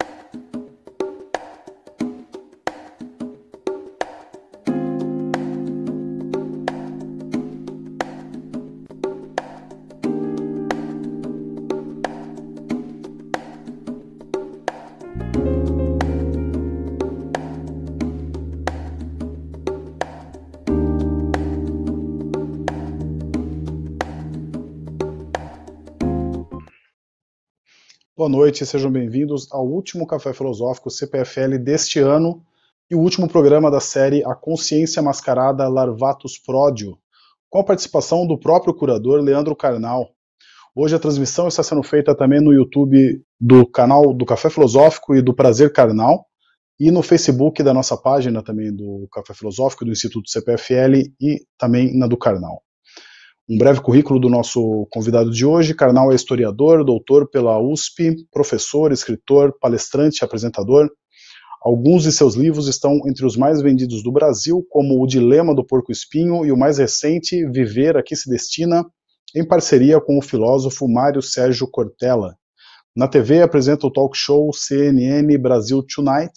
you Boa noite, sejam bem-vindos ao último Café Filosófico CPFL deste ano e o último programa da série A Consciência Mascarada Larvatus Prodio, com a participação do próprio curador Leandro Carnal. Hoje a transmissão está sendo feita também no YouTube do canal do Café Filosófico e do Prazer Carnal e no Facebook da nossa página também do Café Filosófico, do Instituto CPFL e também na do Carnal. Um breve currículo do nosso convidado de hoje. Karnal é historiador, doutor pela USP, professor, escritor, palestrante apresentador. Alguns de seus livros estão entre os mais vendidos do Brasil, como O Dilema do Porco Espinho e o mais recente, Viver a que se destina, em parceria com o filósofo Mário Sérgio Cortella. Na TV apresenta o talk show CNN Brasil Tonight.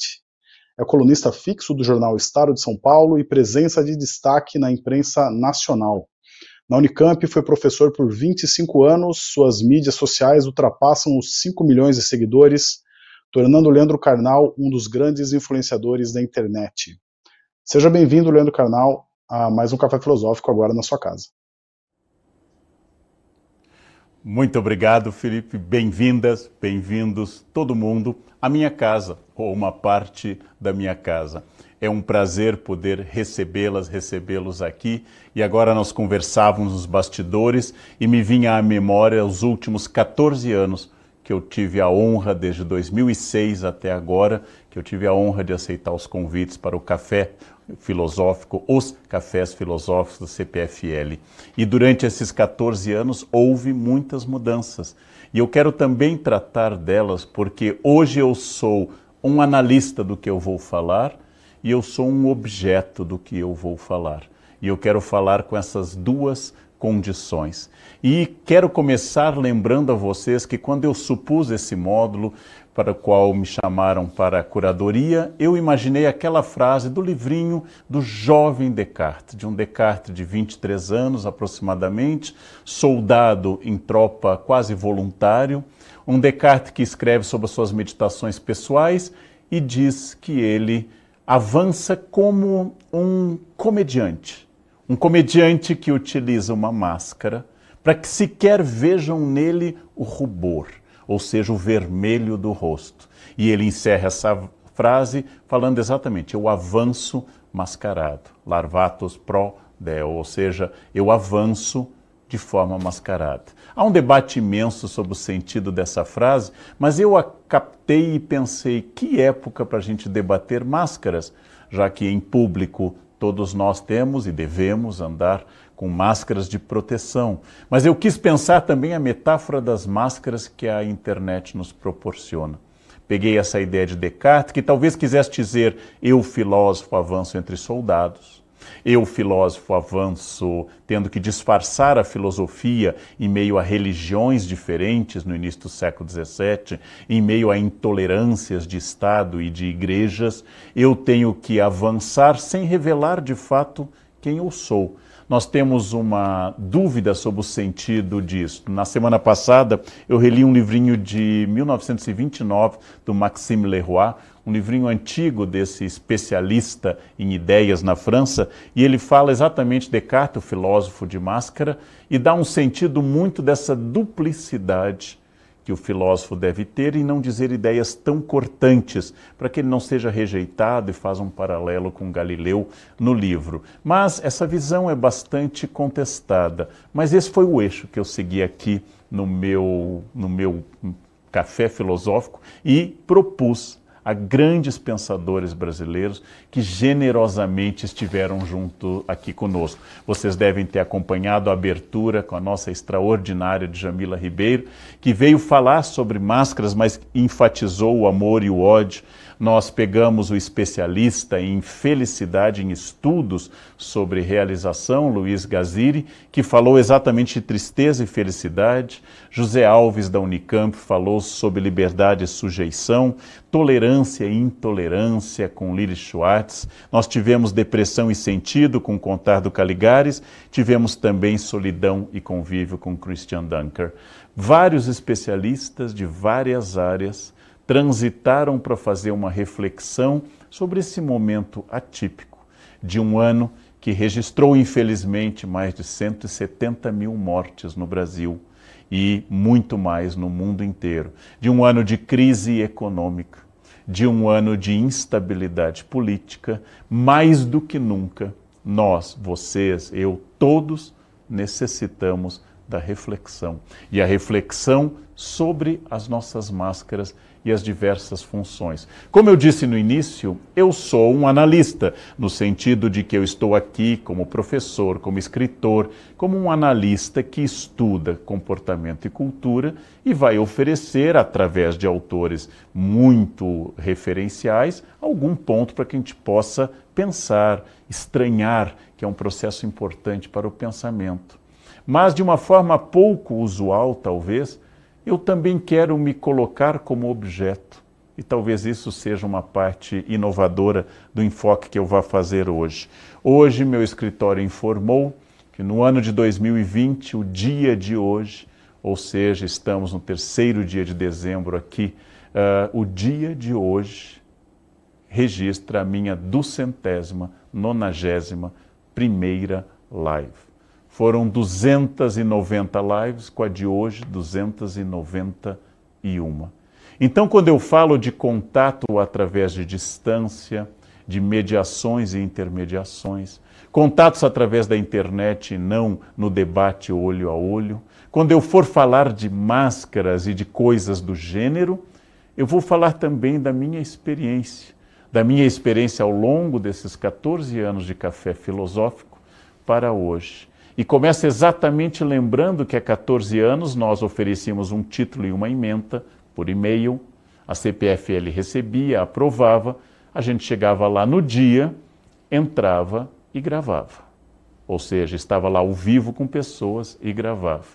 É colunista fixo do jornal Estado de São Paulo e presença de destaque na imprensa nacional. Na Unicamp foi professor por 25 anos, suas mídias sociais ultrapassam os 5 milhões de seguidores, tornando Leandro Carnal um dos grandes influenciadores da internet. Seja bem-vindo, Leandro Carnal, a mais um Café Filosófico agora na sua casa. Muito obrigado, Felipe. Bem-vindas, bem-vindos, todo mundo, à minha casa, ou uma parte da minha casa. É um prazer poder recebê-las, recebê-los aqui. E agora nós conversávamos nos bastidores e me vinha à memória os últimos 14 anos que eu tive a honra, desde 2006 até agora, que eu tive a honra de aceitar os convites para o Café Filosófico, os Cafés Filosóficos do CPFL. E durante esses 14 anos houve muitas mudanças. E eu quero também tratar delas, porque hoje eu sou um analista do que eu vou falar e eu sou um objeto do que eu vou falar. E eu quero falar com essas duas condições. E quero começar lembrando a vocês que quando eu supus esse módulo para o qual me chamaram para a curadoria, eu imaginei aquela frase do livrinho do jovem Descartes, de um Descartes de 23 anos aproximadamente, soldado em tropa quase voluntário, um Descartes que escreve sobre as suas meditações pessoais e diz que ele avança como um comediante. Um comediante que utiliza uma máscara para que sequer vejam nele o rubor, ou seja, o vermelho do rosto. E ele encerra essa frase falando exatamente: eu avanço mascarado. Larvatus pro deo, ou seja, eu avanço de forma mascarada. Há um debate imenso sobre o sentido dessa frase, mas eu a captei e pensei: que época para a gente debater máscaras, já que em público todos nós temos e devemos andar com máscaras de proteção. Mas eu quis pensar também a metáfora das máscaras que a internet nos proporciona. Peguei essa ideia de Descartes, que talvez quisesse dizer eu, filósofo, avanço entre soldados eu, filósofo, avanço tendo que disfarçar a filosofia em meio a religiões diferentes no início do século XVII, em meio a intolerâncias de Estado e de igrejas. Eu tenho que avançar sem revelar de fato quem eu sou nós temos uma dúvida sobre o sentido disso. Na semana passada, eu reli um livrinho de 1929 do Maxime Leroy, um livrinho antigo desse especialista em ideias na França, e ele fala exatamente Descartes, o filósofo de máscara, e dá um sentido muito dessa duplicidade que o filósofo deve ter e não dizer ideias tão cortantes, para que ele não seja rejeitado e faz um paralelo com Galileu no livro. Mas essa visão é bastante contestada. Mas esse foi o eixo que eu segui aqui no meu, no meu café filosófico e propus a grandes pensadores brasileiros que generosamente estiveram junto aqui conosco. Vocês devem ter acompanhado a abertura com a nossa extraordinária Djamila Ribeiro, que veio falar sobre máscaras, mas enfatizou o amor e o ódio nós pegamos o especialista em felicidade em estudos sobre realização, Luiz Gaziri, que falou exatamente de tristeza e felicidade. José Alves da Unicamp falou sobre liberdade e sujeição, tolerância e intolerância com Lili Schwartz. Nós tivemos depressão e sentido com Contar do Caligares, tivemos também solidão e convívio com Christian Dunker. Vários especialistas de várias áreas transitaram para fazer uma reflexão sobre esse momento atípico de um ano que registrou, infelizmente, mais de 170 mil mortes no Brasil e muito mais no mundo inteiro, de um ano de crise econômica, de um ano de instabilidade política, mais do que nunca, nós, vocês, eu, todos necessitamos da reflexão. E a reflexão sobre as nossas máscaras e as diversas funções. Como eu disse no início, eu sou um analista, no sentido de que eu estou aqui como professor, como escritor, como um analista que estuda comportamento e cultura e vai oferecer, através de autores muito referenciais, algum ponto para que a gente possa pensar, estranhar, que é um processo importante para o pensamento. Mas de uma forma pouco usual, talvez, eu também quero me colocar como objeto. E talvez isso seja uma parte inovadora do enfoque que eu vá fazer hoje. Hoje, meu escritório informou que no ano de 2020, o dia de hoje, ou seja, estamos no terceiro dia de dezembro aqui, uh, o dia de hoje registra a minha duzentésima, nonagésima, primeira live. Foram 290 lives, com a de hoje, 291. Então, quando eu falo de contato através de distância, de mediações e intermediações, contatos através da internet e não no debate olho a olho, quando eu for falar de máscaras e de coisas do gênero, eu vou falar também da minha experiência, da minha experiência ao longo desses 14 anos de café filosófico para hoje. E começa exatamente lembrando que há 14 anos nós oferecíamos um título e uma emenda por e-mail, a CPFL recebia, aprovava, a gente chegava lá no dia, entrava e gravava. Ou seja, estava lá ao vivo com pessoas e gravava.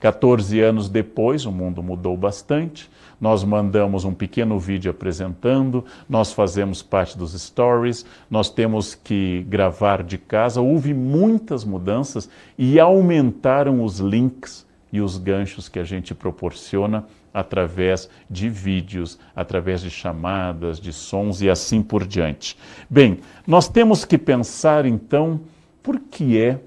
14 anos depois, o mundo mudou bastante, nós mandamos um pequeno vídeo apresentando, nós fazemos parte dos stories, nós temos que gravar de casa. Houve muitas mudanças e aumentaram os links e os ganchos que a gente proporciona através de vídeos, através de chamadas, de sons e assim por diante. Bem, nós temos que pensar então por que é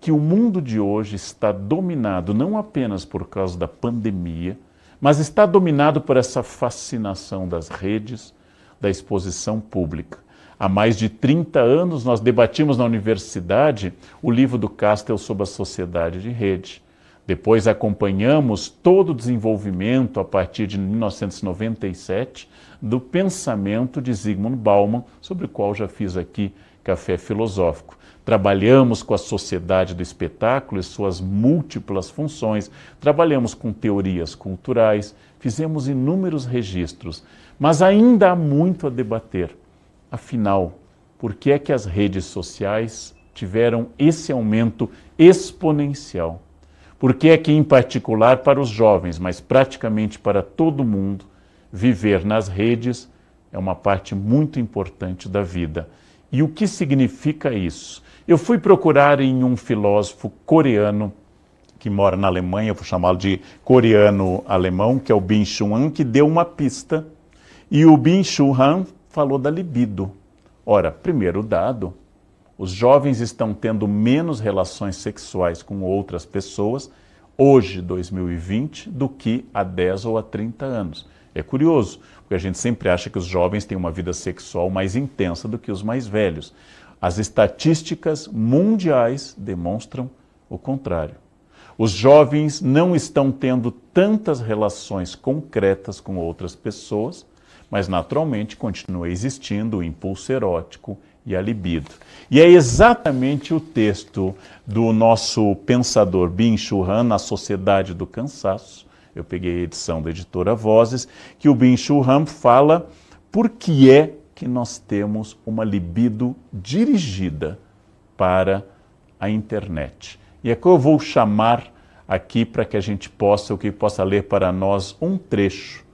que o mundo de hoje está dominado não apenas por causa da pandemia, mas está dominado por essa fascinação das redes, da exposição pública. Há mais de 30 anos nós debatimos na universidade o livro do Castel sobre a sociedade de rede. Depois acompanhamos todo o desenvolvimento a partir de 1997 do pensamento de Zygmunt Bauman, sobre o qual já fiz aqui café filosófico. Trabalhamos com a sociedade do espetáculo e suas múltiplas funções, trabalhamos com teorias culturais, fizemos inúmeros registros, mas ainda há muito a debater. Afinal, por que é que as redes sociais tiveram esse aumento exponencial? Por que é que, em particular para os jovens, mas praticamente para todo mundo, viver nas redes é uma parte muito importante da vida? E o que significa isso? Eu fui procurar em um filósofo coreano que mora na Alemanha, vou chamá-lo de coreano-alemão, que é o Bin Chun Han, que deu uma pista. E o Bin Chun Han falou da libido. Ora, primeiro dado, os jovens estão tendo menos relações sexuais com outras pessoas hoje, 2020, do que há 10 ou há 30 anos. É curioso, porque a gente sempre acha que os jovens têm uma vida sexual mais intensa do que os mais velhos. As estatísticas mundiais demonstram o contrário. Os jovens não estão tendo tantas relações concretas com outras pessoas, mas naturalmente continua existindo o impulso erótico e a libido. E é exatamente o texto do nosso pensador Bin Churran, Na Sociedade do Cansaço, eu peguei a edição da editora Vozes, que o Bin Churran fala por que é que nós temos uma libido dirigida para a internet. E é que eu vou chamar aqui para que a gente possa, o que possa ler para nós um trecho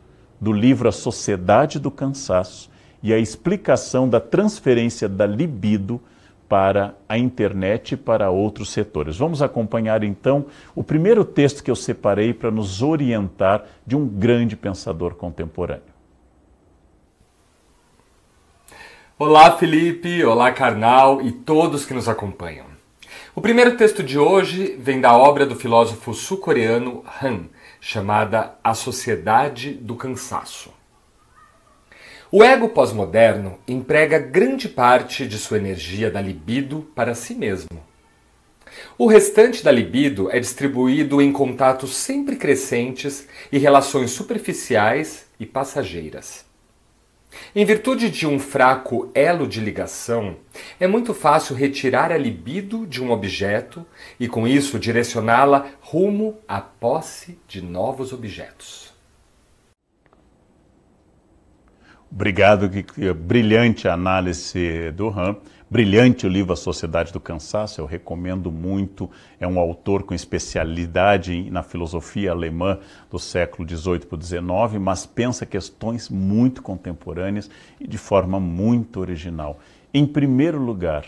do livro A Sociedade do Cansaço e a explicação da transferência da libido para a internet e para outros setores. Vamos acompanhar então o primeiro texto que eu separei para nos orientar de um grande pensador contemporâneo. Olá, Felipe, olá, Karnal e todos que nos acompanham. O primeiro texto de hoje vem da obra do filósofo sul-coreano Han, chamada A Sociedade do Cansaço. O ego pós-moderno emprega grande parte de sua energia da libido para si mesmo. O restante da libido é distribuído em contatos sempre crescentes e relações superficiais e passageiras. Em virtude de um fraco elo de ligação, é muito fácil retirar a libido de um objeto e, com isso, direcioná-la rumo à posse de novos objetos. Obrigado, que brilhante análise do Ram. Brilhante o livro A Sociedade do Cansaço, eu recomendo muito. É um autor com especialidade na filosofia alemã do século XVIII para o XIX, mas pensa questões muito contemporâneas e de forma muito original. Em primeiro lugar,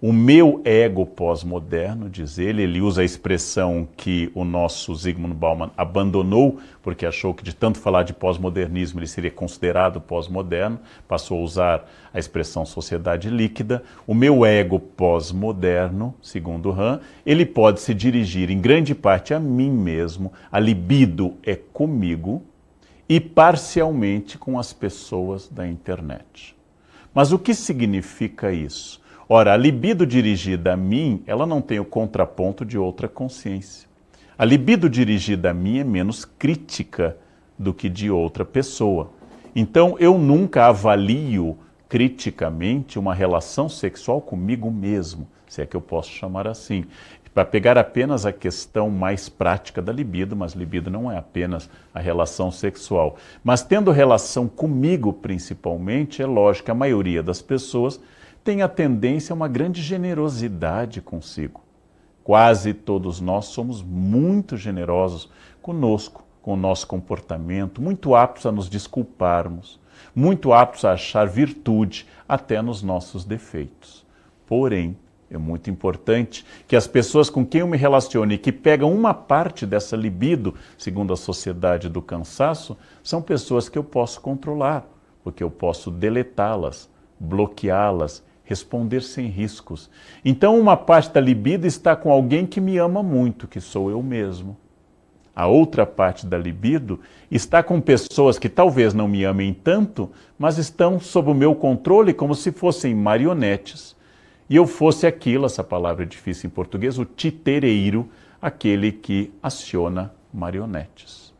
o meu ego pós-moderno, diz ele, ele usa a expressão que o nosso Zygmunt Bauman abandonou, porque achou que de tanto falar de pós-modernismo ele seria considerado pós-moderno, passou a usar a expressão sociedade líquida. O meu ego pós-moderno, segundo Han, ele pode se dirigir em grande parte a mim mesmo, a libido é comigo e parcialmente com as pessoas da internet. Mas o que significa isso? Ora, a libido dirigida a mim, ela não tem o contraponto de outra consciência. A libido dirigida a mim é menos crítica do que de outra pessoa. Então, eu nunca avalio criticamente uma relação sexual comigo mesmo, se é que eu posso chamar assim. Para pegar apenas a questão mais prática da libido, mas libido não é apenas a relação sexual. Mas tendo relação comigo, principalmente, é lógico que a maioria das pessoas tem a tendência a uma grande generosidade consigo. Quase todos nós somos muito generosos conosco, com o nosso comportamento, muito aptos a nos desculparmos, muito aptos a achar virtude até nos nossos defeitos. Porém, é muito importante que as pessoas com quem eu me relacione e que pegam uma parte dessa libido, segundo a sociedade do cansaço, são pessoas que eu posso controlar, porque eu posso deletá-las, bloqueá-las, responder sem riscos. Então, uma parte da libido está com alguém que me ama muito, que sou eu mesmo. A outra parte da libido está com pessoas que talvez não me amem tanto, mas estão sob o meu controle como se fossem marionetes. E eu fosse aquilo, essa palavra é difícil em português, o titereiro, aquele que aciona marionetes.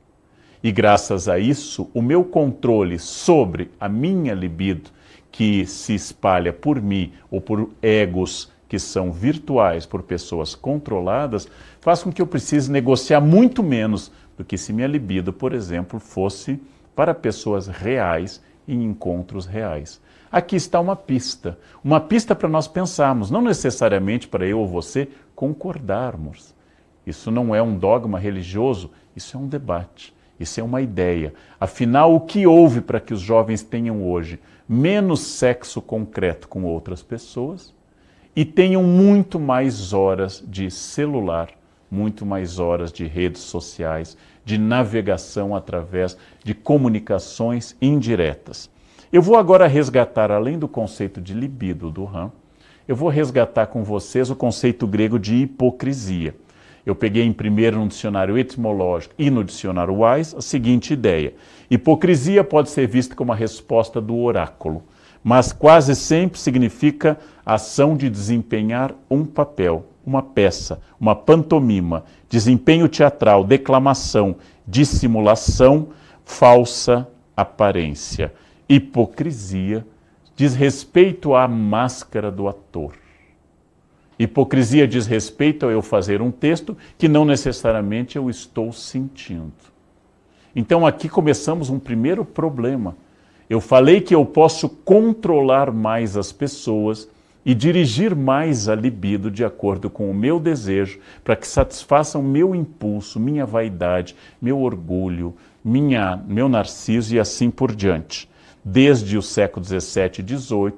E graças a isso, o meu controle sobre a minha libido que se espalha por mim ou por egos que são virtuais, por pessoas controladas, faz com que eu precise negociar muito menos do que se minha libido, por exemplo, fosse para pessoas reais em encontros reais. Aqui está uma pista, uma pista para nós pensarmos, não necessariamente para eu ou você concordarmos. Isso não é um dogma religioso, isso é um debate, isso é uma ideia. Afinal, o que houve para que os jovens tenham hoje? menos sexo concreto com outras pessoas e tenham muito mais horas de celular, muito mais horas de redes sociais, de navegação através de comunicações indiretas. Eu vou agora resgatar, além do conceito de libido do Ram, eu vou resgatar com vocês o conceito grego de hipocrisia. Eu peguei em primeiro no dicionário etimológico e no dicionário Wise a seguinte ideia: hipocrisia pode ser vista como a resposta do oráculo, mas quase sempre significa a ação de desempenhar um papel, uma peça, uma pantomima, desempenho teatral, declamação, dissimulação, falsa aparência. Hipocrisia diz respeito à máscara do ator. Hipocrisia diz respeito a eu fazer um texto que não necessariamente eu estou sentindo. Então aqui começamos um primeiro problema. Eu falei que eu posso controlar mais as pessoas e dirigir mais a libido de acordo com o meu desejo, para que satisfaçam meu impulso, minha vaidade, meu orgulho, minha, meu narciso e assim por diante. Desde o século XVII e XVIII,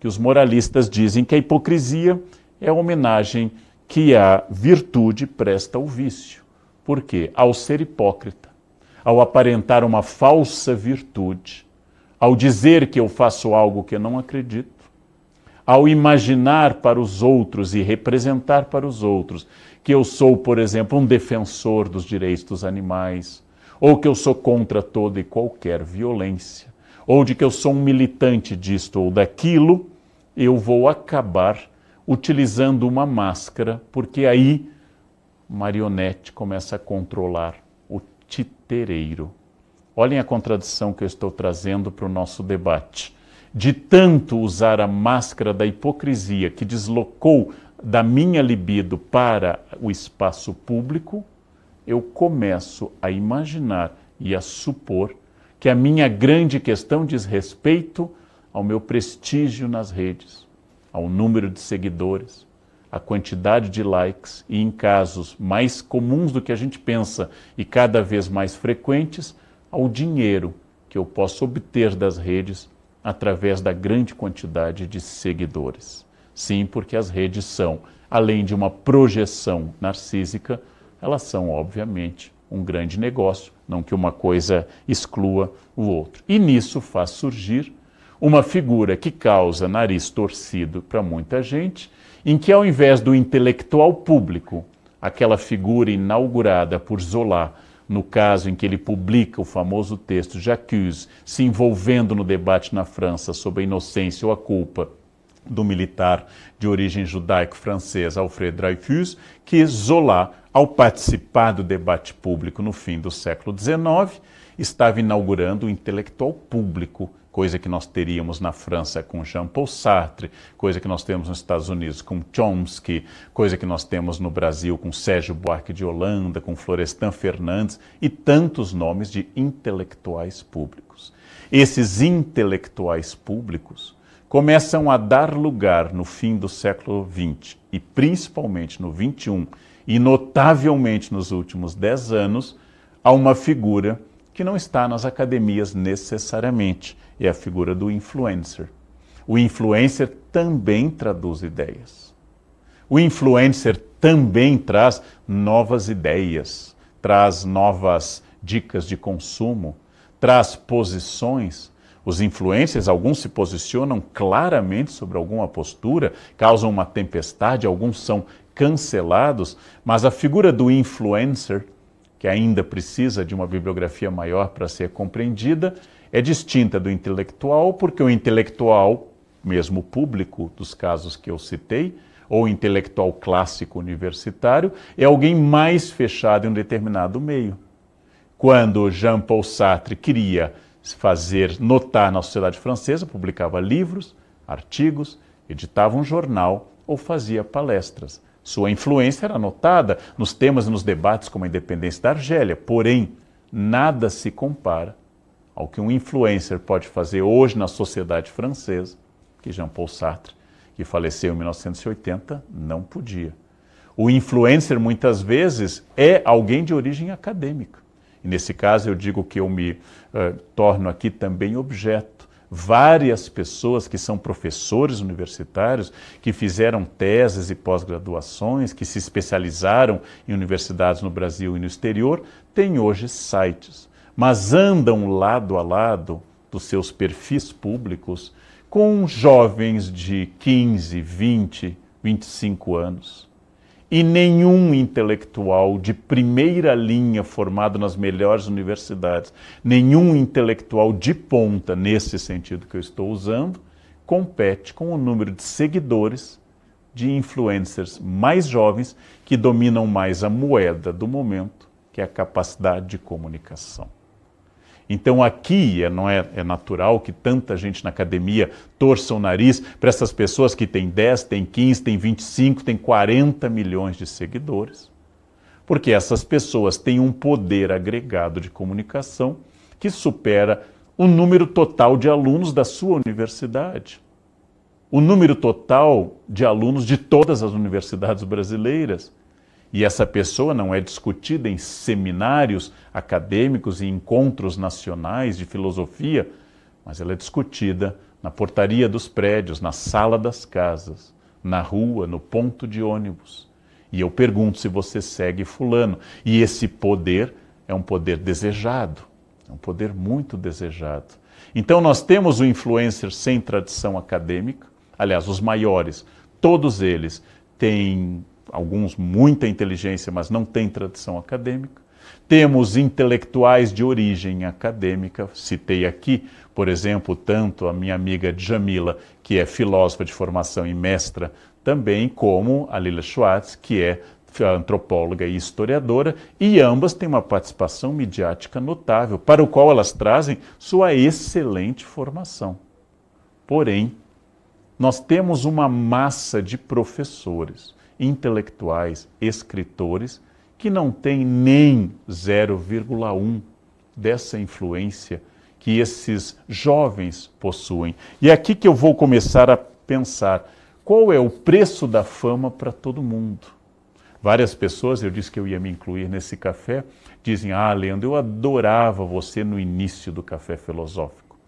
que os moralistas dizem que a hipocrisia é a homenagem que a virtude presta ao vício. Por quê? Ao ser hipócrita, ao aparentar uma falsa virtude, ao dizer que eu faço algo que eu não acredito, ao imaginar para os outros e representar para os outros que eu sou, por exemplo, um defensor dos direitos dos animais, ou que eu sou contra toda e qualquer violência, ou de que eu sou um militante disto ou daquilo, eu vou acabar utilizando uma máscara, porque aí marionete começa a controlar o titereiro. Olhem a contradição que eu estou trazendo para o nosso debate. De tanto usar a máscara da hipocrisia que deslocou da minha libido para o espaço público, eu começo a imaginar e a supor que a minha grande questão diz respeito ao meu prestígio nas redes, ao número de seguidores, à quantidade de likes e, em casos mais comuns do que a gente pensa e cada vez mais frequentes, ao dinheiro que eu posso obter das redes através da grande quantidade de seguidores. Sim, porque as redes são, além de uma projeção narcísica, elas são, obviamente, um grande negócio, não que uma coisa exclua o outro. E nisso faz surgir uma figura que causa nariz torcido para muita gente, em que ao invés do intelectual público, aquela figura inaugurada por Zola, no caso em que ele publica o famoso texto J'accuse, se envolvendo no debate na França sobre a inocência ou a culpa do militar de origem judaico-francesa Alfred Dreyfus, que Zola, ao participar do debate público no fim do século XIX, estava inaugurando o intelectual público coisa que nós teríamos na França com Jean Paul Sartre, coisa que nós temos nos Estados Unidos com Chomsky, coisa que nós temos no Brasil com Sérgio Buarque de Holanda, com Florestan Fernandes e tantos nomes de intelectuais públicos. Esses intelectuais públicos começam a dar lugar no fim do século XX e principalmente no XXI e notavelmente nos últimos dez anos a uma figura que não está nas academias necessariamente, é a figura do influencer. O influencer também traduz ideias. O influencer também traz novas ideias, traz novas dicas de consumo, traz posições. Os influencers, alguns se posicionam claramente sobre alguma postura, causam uma tempestade, alguns são cancelados, mas a figura do influencer que ainda precisa de uma bibliografia maior para ser compreendida, é distinta do intelectual, porque o intelectual, mesmo público dos casos que eu citei, ou intelectual clássico universitário, é alguém mais fechado em um determinado meio. Quando Jean-Paul Sartre queria fazer notar na sociedade francesa, publicava livros, artigos, editava um jornal ou fazia palestras. Sua influência era notada nos temas e nos debates como a independência da Argélia, porém, nada se compara ao que um influencer pode fazer hoje na sociedade francesa, que Jean-Paul Sartre, que faleceu em 1980, não podia. O influencer, muitas vezes, é alguém de origem acadêmica. E nesse caso, eu digo que eu me uh, torno aqui também objeto várias pessoas que são professores universitários, que fizeram teses e pós-graduações, que se especializaram em universidades no Brasil e no exterior, têm hoje sites, mas andam lado a lado dos seus perfis públicos com jovens de 15, 20, 25 anos e nenhum intelectual de primeira linha formado nas melhores universidades, nenhum intelectual de ponta, nesse sentido que eu estou usando, compete com o número de seguidores de influencers mais jovens que dominam mais a moeda do momento, que é a capacidade de comunicação. Então aqui é, não é, é, natural que tanta gente na academia torça o nariz para essas pessoas que têm 10, têm 15, têm 25, têm 40 milhões de seguidores. Porque essas pessoas têm um poder agregado de comunicação que supera o número total de alunos da sua universidade. O número total de alunos de todas as universidades brasileiras e essa pessoa não é discutida em seminários acadêmicos e encontros nacionais de filosofia, mas ela é discutida na portaria dos prédios, na sala das casas, na rua, no ponto de ônibus. E eu pergunto se você segue Fulano. E esse poder é um poder desejado, é um poder muito desejado. Então, nós temos o influencer sem tradição acadêmica, aliás, os maiores, todos eles têm alguns muita inteligência, mas não têm tradição acadêmica. Temos intelectuais de origem acadêmica, citei aqui, por exemplo, tanto a minha amiga Jamila, que é filósofa de formação e mestra também, como a Lila Schwartz, que é antropóloga e historiadora, e ambas têm uma participação midiática notável, para o qual elas trazem sua excelente formação. Porém, nós temos uma massa de professores intelectuais, escritores, que não têm nem 0,1 dessa influência que esses jovens possuem. E é aqui que eu vou começar a pensar qual é o preço da fama para todo mundo. Várias pessoas, eu disse que eu ia me incluir nesse café, dizem: Ah, Leandro, eu adorava você no início do café filosófico.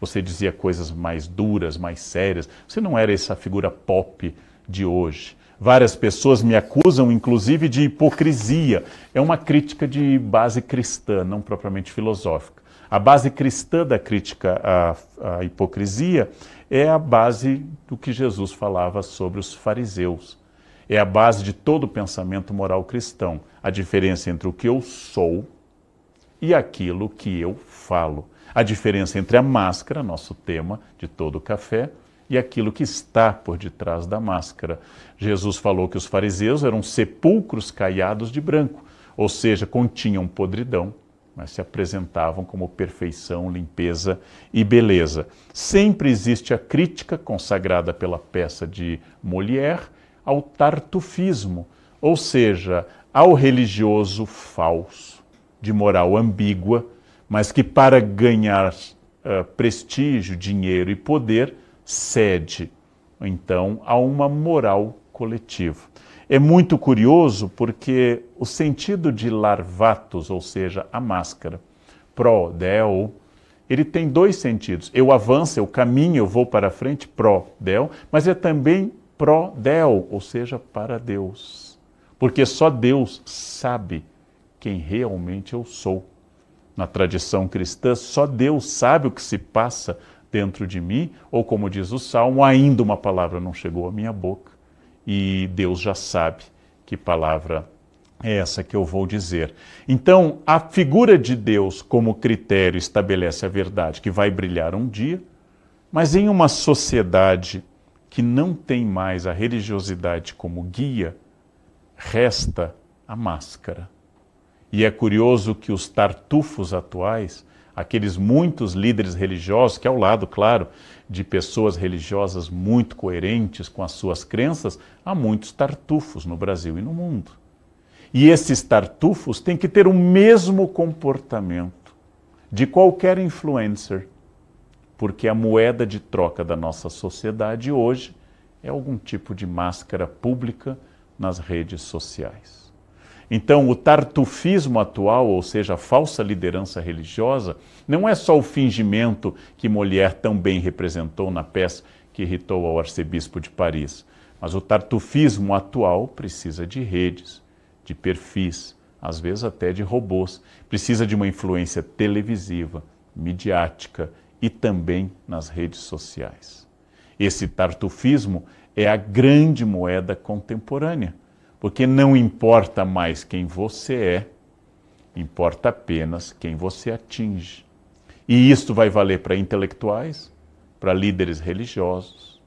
Você dizia coisas mais duras, mais sérias. Você não era essa figura pop de hoje. Várias pessoas me acusam, inclusive, de hipocrisia. É uma crítica de base cristã, não propriamente filosófica. A base cristã da crítica à, à, hipocrisia é a base do que Jesus falava sobre os fariseus. É a base de todo o pensamento moral cristão. A diferença entre o que eu sou e aquilo que eu falo. A diferença entre a máscara, nosso tema de todo o café, e aquilo que está por detrás da máscara. Jesus falou que os fariseus eram sepulcros caiados de branco, ou seja, continham podridão, mas se apresentavam como perfeição, limpeza e beleza. Sempre existe a crítica consagrada pela peça de Molière ao tartufismo, ou seja, ao religioso falso, de moral ambígua, mas que para ganhar uh, prestígio, dinheiro e poder cede, então, a uma moral coletiva. É muito curioso porque o sentido de larvatos, ou seja, a máscara, pro, del, ele tem dois sentidos. Eu avanço, eu caminho, eu vou para frente, pro, del, mas é também pro, del, ou seja, para Deus. Porque só Deus sabe quem realmente eu sou. Na tradição cristã, só Deus sabe o que se passa dentro de mim, ou como diz o salmo, ainda uma palavra não chegou à minha boca e Deus já sabe que palavra é essa que eu vou dizer. Então, a figura de Deus como critério estabelece a verdade que vai brilhar um dia, mas em uma sociedade que não tem mais a religiosidade como guia, resta a máscara. E é curioso que os tartufos atuais aqueles muitos líderes religiosos, que ao é lado, claro, de pessoas religiosas muito coerentes com as suas crenças, há muitos tartufos no Brasil e no mundo. E esses tartufos têm que ter o mesmo comportamento de qualquer influencer, porque a moeda de troca da nossa sociedade hoje é algum tipo de máscara pública nas redes sociais. Então, o tartufismo atual, ou seja, a falsa liderança religiosa, não é só o fingimento que Molière tão bem representou na peça que irritou ao arcebispo de Paris, mas o tartufismo atual precisa de redes, de perfis, às vezes até de robôs, precisa de uma influência televisiva, midiática e também nas redes sociais. Esse tartufismo é a grande moeda contemporânea porque não importa mais quem você é, importa apenas quem você atinge. E isto vai valer para intelectuais, para líderes religiosos,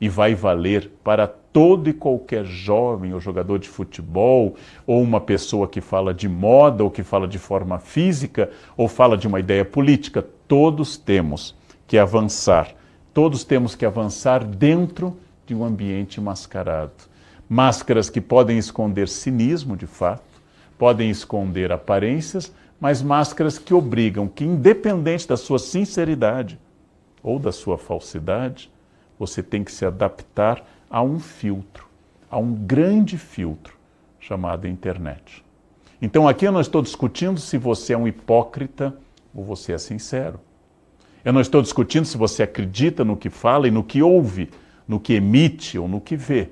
e vai valer para todo e qualquer jovem ou jogador de futebol, ou uma pessoa que fala de moda, ou que fala de forma física, ou fala de uma ideia política. Todos temos que avançar. Todos temos que avançar dentro de um ambiente mascarado. Máscaras que podem esconder cinismo, de fato, podem esconder aparências, mas máscaras que obrigam que, independente da sua sinceridade ou da sua falsidade, você tem que se adaptar a um filtro, a um grande filtro chamado internet. Então aqui eu não estou discutindo se você é um hipócrita ou você é sincero. Eu não estou discutindo se você acredita no que fala e no que ouve, no que emite ou no que vê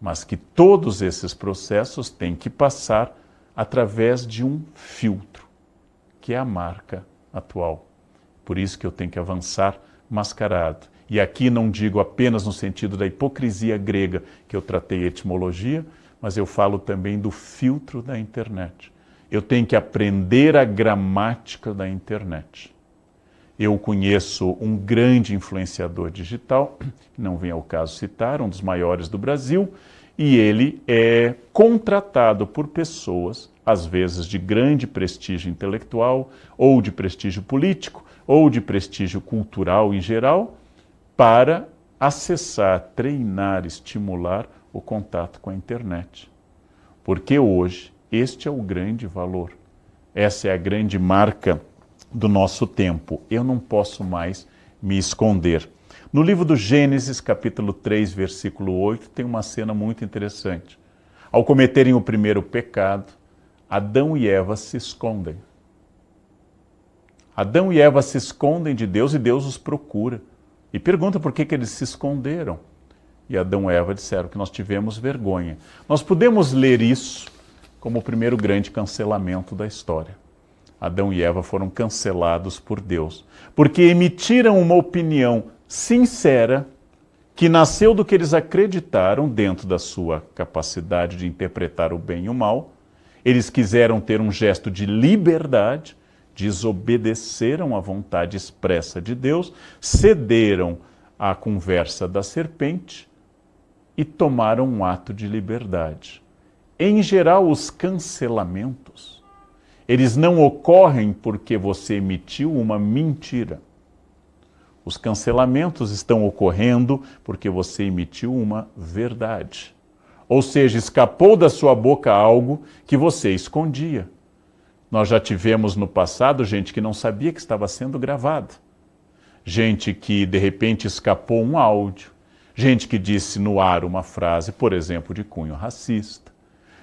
mas que todos esses processos têm que passar através de um filtro, que é a marca atual. Por isso que eu tenho que avançar mascarado. E aqui não digo apenas no sentido da hipocrisia grega, que eu tratei etimologia, mas eu falo também do filtro da internet. Eu tenho que aprender a gramática da internet. Eu conheço um grande influenciador digital, não vem ao caso citar, um dos maiores do Brasil, e ele é contratado por pessoas, às vezes de grande prestígio intelectual, ou de prestígio político, ou de prestígio cultural em geral, para acessar, treinar, estimular o contato com a internet. Porque hoje este é o grande valor, essa é a grande marca do nosso tempo. Eu não posso mais me esconder. No livro do Gênesis, capítulo 3, versículo 8, tem uma cena muito interessante. Ao cometerem o primeiro pecado, Adão e Eva se escondem. Adão e Eva se escondem de Deus e Deus os procura. E pergunta por que, que eles se esconderam. E Adão e Eva disseram que nós tivemos vergonha. Nós podemos ler isso como o primeiro grande cancelamento da história. Adão e Eva foram cancelados por Deus, porque emitiram uma opinião sincera que nasceu do que eles acreditaram dentro da sua capacidade de interpretar o bem e o mal. Eles quiseram ter um gesto de liberdade, desobedeceram à vontade expressa de Deus, cederam à conversa da serpente e tomaram um ato de liberdade. Em geral, os cancelamentos eles não ocorrem porque você emitiu uma mentira. Os cancelamentos estão ocorrendo porque você emitiu uma verdade. Ou seja, escapou da sua boca algo que você escondia. Nós já tivemos no passado gente que não sabia que estava sendo gravada. Gente que de repente escapou um áudio. Gente que disse no ar uma frase, por exemplo, de cunho racista.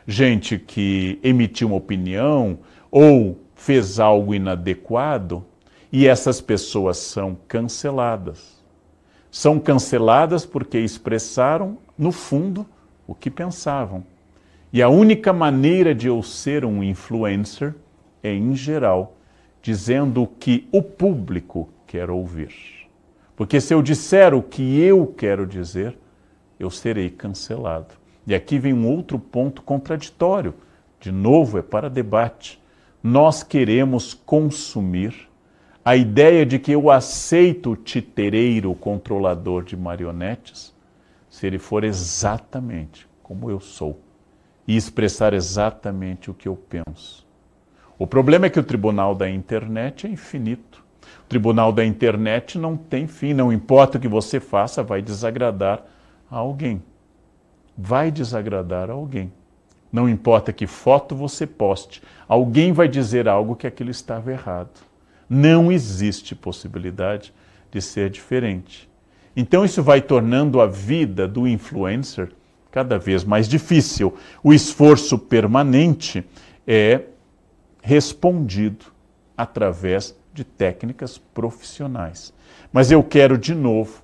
Gente que emitiu uma opinião ou fez algo inadequado e essas pessoas são canceladas. São canceladas porque expressaram, no fundo, o que pensavam. E a única maneira de eu ser um influencer é, em geral, dizendo o que o público quer ouvir. Porque se eu disser o que eu quero dizer, eu serei cancelado. E aqui vem um outro ponto contraditório. De novo, é para debate nós queremos consumir a ideia de que eu aceito o titereiro, controlador de marionetes, se ele for exatamente como eu sou e expressar exatamente o que eu penso. O problema é que o tribunal da internet é infinito. O tribunal da internet não tem fim, não importa o que você faça, vai desagradar a alguém. Vai desagradar a alguém. Não importa que foto você poste, alguém vai dizer algo que aquilo estava errado. Não existe possibilidade de ser diferente. Então isso vai tornando a vida do influencer cada vez mais difícil. O esforço permanente é respondido através de técnicas profissionais. Mas eu quero de novo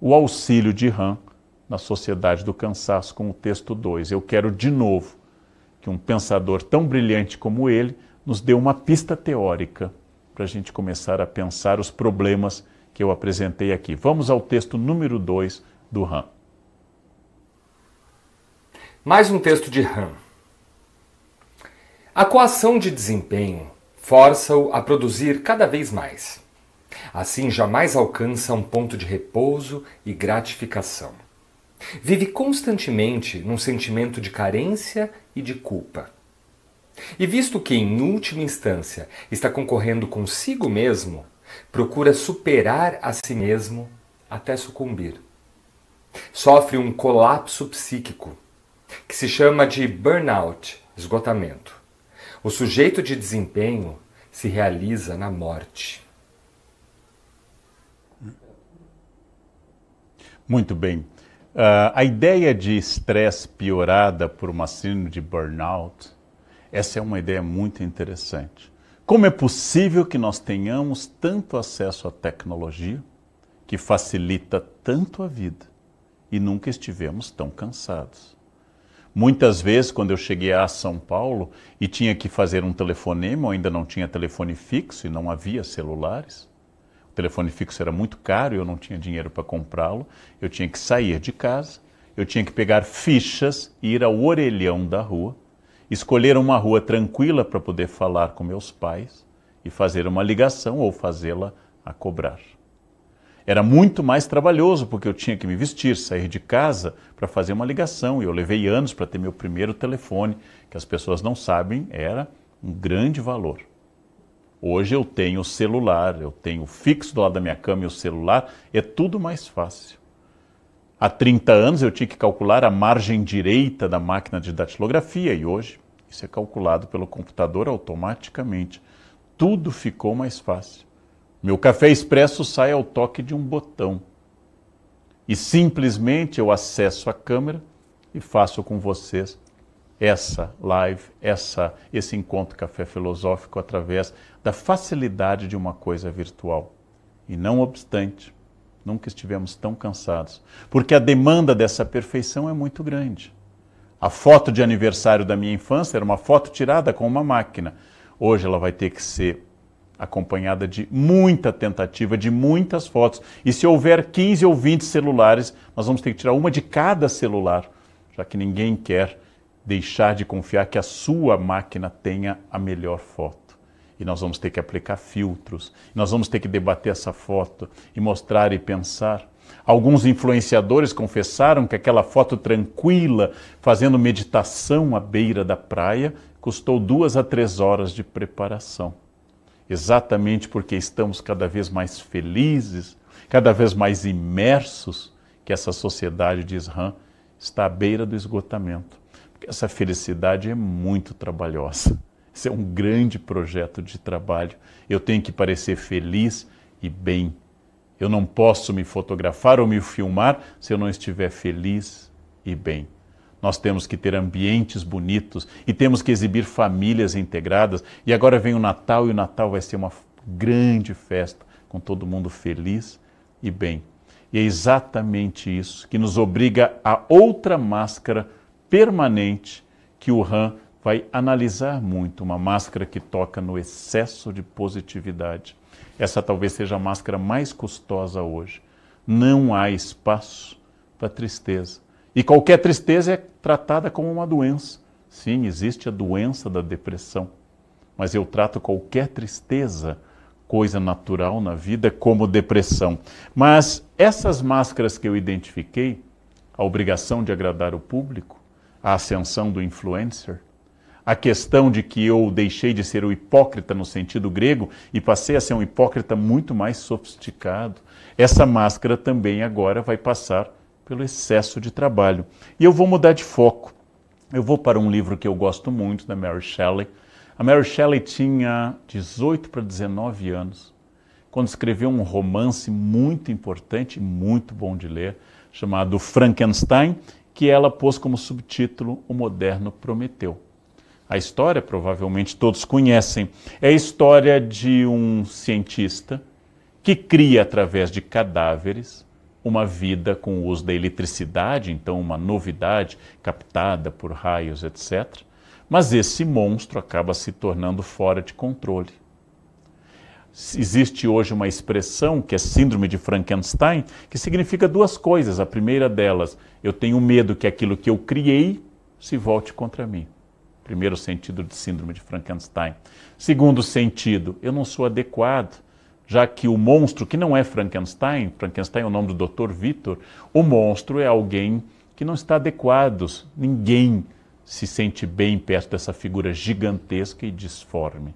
o auxílio de RAM na Sociedade do Cansaço com o texto 2. Eu quero de novo que um pensador tão brilhante como ele nos dê uma pista teórica para a gente começar a pensar os problemas que eu apresentei aqui. Vamos ao texto número 2 do Han. Mais um texto de Han. A coação de desempenho força-o a produzir cada vez mais. Assim jamais alcança um ponto de repouso e gratificação. Vive constantemente num sentimento de carência e de culpa. E visto que, em última instância, está concorrendo consigo mesmo, procura superar a si mesmo até sucumbir. Sofre um colapso psíquico, que se chama de burnout, esgotamento. O sujeito de desempenho se realiza na morte. Muito bem. Uh, a ideia de estresse piorada por uma síndrome de burnout, essa é uma ideia muito interessante. Como é possível que nós tenhamos tanto acesso à tecnologia, que facilita tanto a vida, e nunca estivemos tão cansados? Muitas vezes, quando eu cheguei a São Paulo e tinha que fazer um telefonema, ainda não tinha telefone fixo e não havia celulares, o telefone fixo era muito caro, eu não tinha dinheiro para comprá-lo. Eu tinha que sair de casa, eu tinha que pegar fichas e ir ao orelhão da rua, escolher uma rua tranquila para poder falar com meus pais e fazer uma ligação ou fazê-la a cobrar. Era muito mais trabalhoso porque eu tinha que me vestir, sair de casa para fazer uma ligação. E eu levei anos para ter meu primeiro telefone, que as pessoas não sabem, era um grande valor. Hoje eu tenho celular, eu tenho fixo do lado da minha cama e o celular, é tudo mais fácil. Há 30 anos eu tinha que calcular a margem direita da máquina de datilografia e hoje isso é calculado pelo computador automaticamente. Tudo ficou mais fácil. Meu café expresso sai ao toque de um botão. E simplesmente eu acesso a câmera e faço com vocês essa live, essa, esse encontro café filosófico através da facilidade de uma coisa virtual. E não obstante, nunca estivemos tão cansados, porque a demanda dessa perfeição é muito grande. A foto de aniversário da minha infância era uma foto tirada com uma máquina. Hoje ela vai ter que ser acompanhada de muita tentativa, de muitas fotos. E se houver 15 ou 20 celulares, nós vamos ter que tirar uma de cada celular, já que ninguém quer deixar de confiar que a sua máquina tenha a melhor foto. E nós vamos ter que aplicar filtros, nós vamos ter que debater essa foto e mostrar e pensar. Alguns influenciadores confessaram que aquela foto tranquila, fazendo meditação à beira da praia, custou duas a três horas de preparação. Exatamente porque estamos cada vez mais felizes, cada vez mais imersos, que essa sociedade de Isram está à beira do esgotamento essa felicidade é muito trabalhosa. Isso é um grande projeto de trabalho. Eu tenho que parecer feliz e bem. Eu não posso me fotografar ou me filmar se eu não estiver feliz e bem. Nós temos que ter ambientes bonitos e temos que exibir famílias integradas. E agora vem o Natal e o Natal vai ser uma grande festa, com todo mundo feliz e bem. E é exatamente isso que nos obriga a outra máscara permanente que o RAM vai analisar muito, uma máscara que toca no excesso de positividade. Essa talvez seja a máscara mais custosa hoje. Não há espaço para tristeza. E qualquer tristeza é tratada como uma doença. Sim, existe a doença da depressão, mas eu trato qualquer tristeza, coisa natural na vida, como depressão. Mas essas máscaras que eu identifiquei, a obrigação de agradar o público, a ascensão do influencer, a questão de que eu deixei de ser o hipócrita no sentido grego e passei a ser um hipócrita muito mais sofisticado. Essa máscara também agora vai passar pelo excesso de trabalho. E eu vou mudar de foco. Eu vou para um livro que eu gosto muito, da Mary Shelley. A Mary Shelley tinha 18 para 19 anos quando escreveu um romance muito importante, muito bom de ler, chamado Frankenstein que ela pôs como subtítulo O Moderno Prometeu. A história, provavelmente todos conhecem, é a história de um cientista que cria através de cadáveres uma vida com o uso da eletricidade, então uma novidade captada por raios, etc. Mas esse monstro acaba se tornando fora de controle existe hoje uma expressão que é síndrome de Frankenstein, que significa duas coisas. A primeira delas, eu tenho medo que aquilo que eu criei se volte contra mim. Primeiro sentido de síndrome de Frankenstein. Segundo sentido, eu não sou adequado, já que o monstro, que não é Frankenstein, Frankenstein é o nome do Dr. Victor, o monstro é alguém que não está adequado. Ninguém se sente bem perto dessa figura gigantesca e disforme.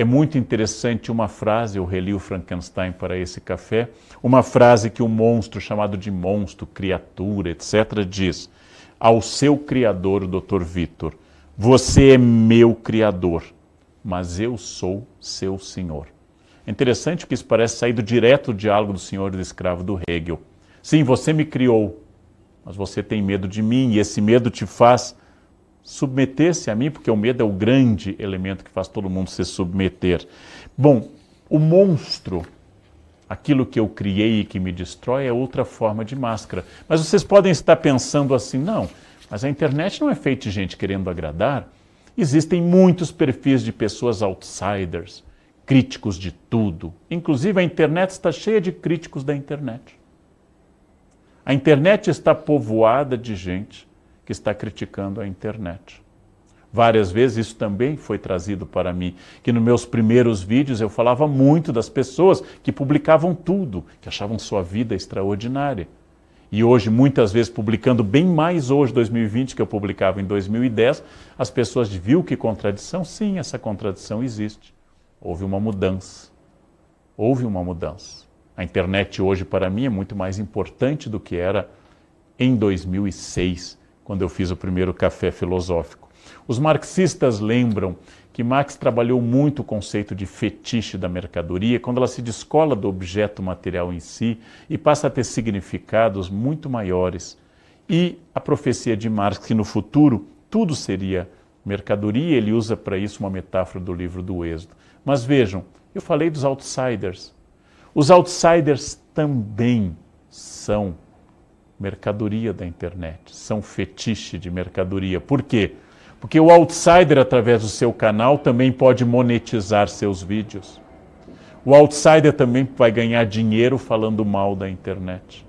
É muito interessante uma frase, eu reli o Frankenstein para esse café, uma frase que o monstro, chamado de monstro, criatura, etc., diz ao seu criador, Dr. Vitor: Você é meu criador, mas eu sou seu senhor. É interessante que isso parece sair do direto diálogo do senhor e do escravo do Hegel. Sim, você me criou, mas você tem medo de mim e esse medo te faz submeter-se a mim, porque o medo é o grande elemento que faz todo mundo se submeter. Bom, o monstro, aquilo que eu criei e que me destrói, é outra forma de máscara. Mas vocês podem estar pensando assim, não, mas a internet não é feita de gente querendo agradar. Existem muitos perfis de pessoas outsiders, críticos de tudo. Inclusive a internet está cheia de críticos da internet. A internet está povoada de gente que está criticando a internet. Várias vezes isso também foi trazido para mim, que nos meus primeiros vídeos eu falava muito das pessoas que publicavam tudo, que achavam sua vida extraordinária. E hoje, muitas vezes publicando bem mais hoje, 2020, que eu publicava em 2010, as pessoas viu que contradição, sim, essa contradição existe. Houve uma mudança. Houve uma mudança. A internet hoje, para mim, é muito mais importante do que era em 2006, quando eu fiz o primeiro café filosófico. Os marxistas lembram que Marx trabalhou muito o conceito de fetiche da mercadoria, quando ela se descola do objeto material em si e passa a ter significados muito maiores. E a profecia de Marx que no futuro tudo seria mercadoria, ele usa para isso uma metáfora do livro do Êxodo. Mas vejam, eu falei dos outsiders. Os outsiders também são mercadoria da internet, são fetiche de mercadoria. Por quê? Porque o outsider, através do seu canal, também pode monetizar seus vídeos. O outsider também vai ganhar dinheiro falando mal da internet.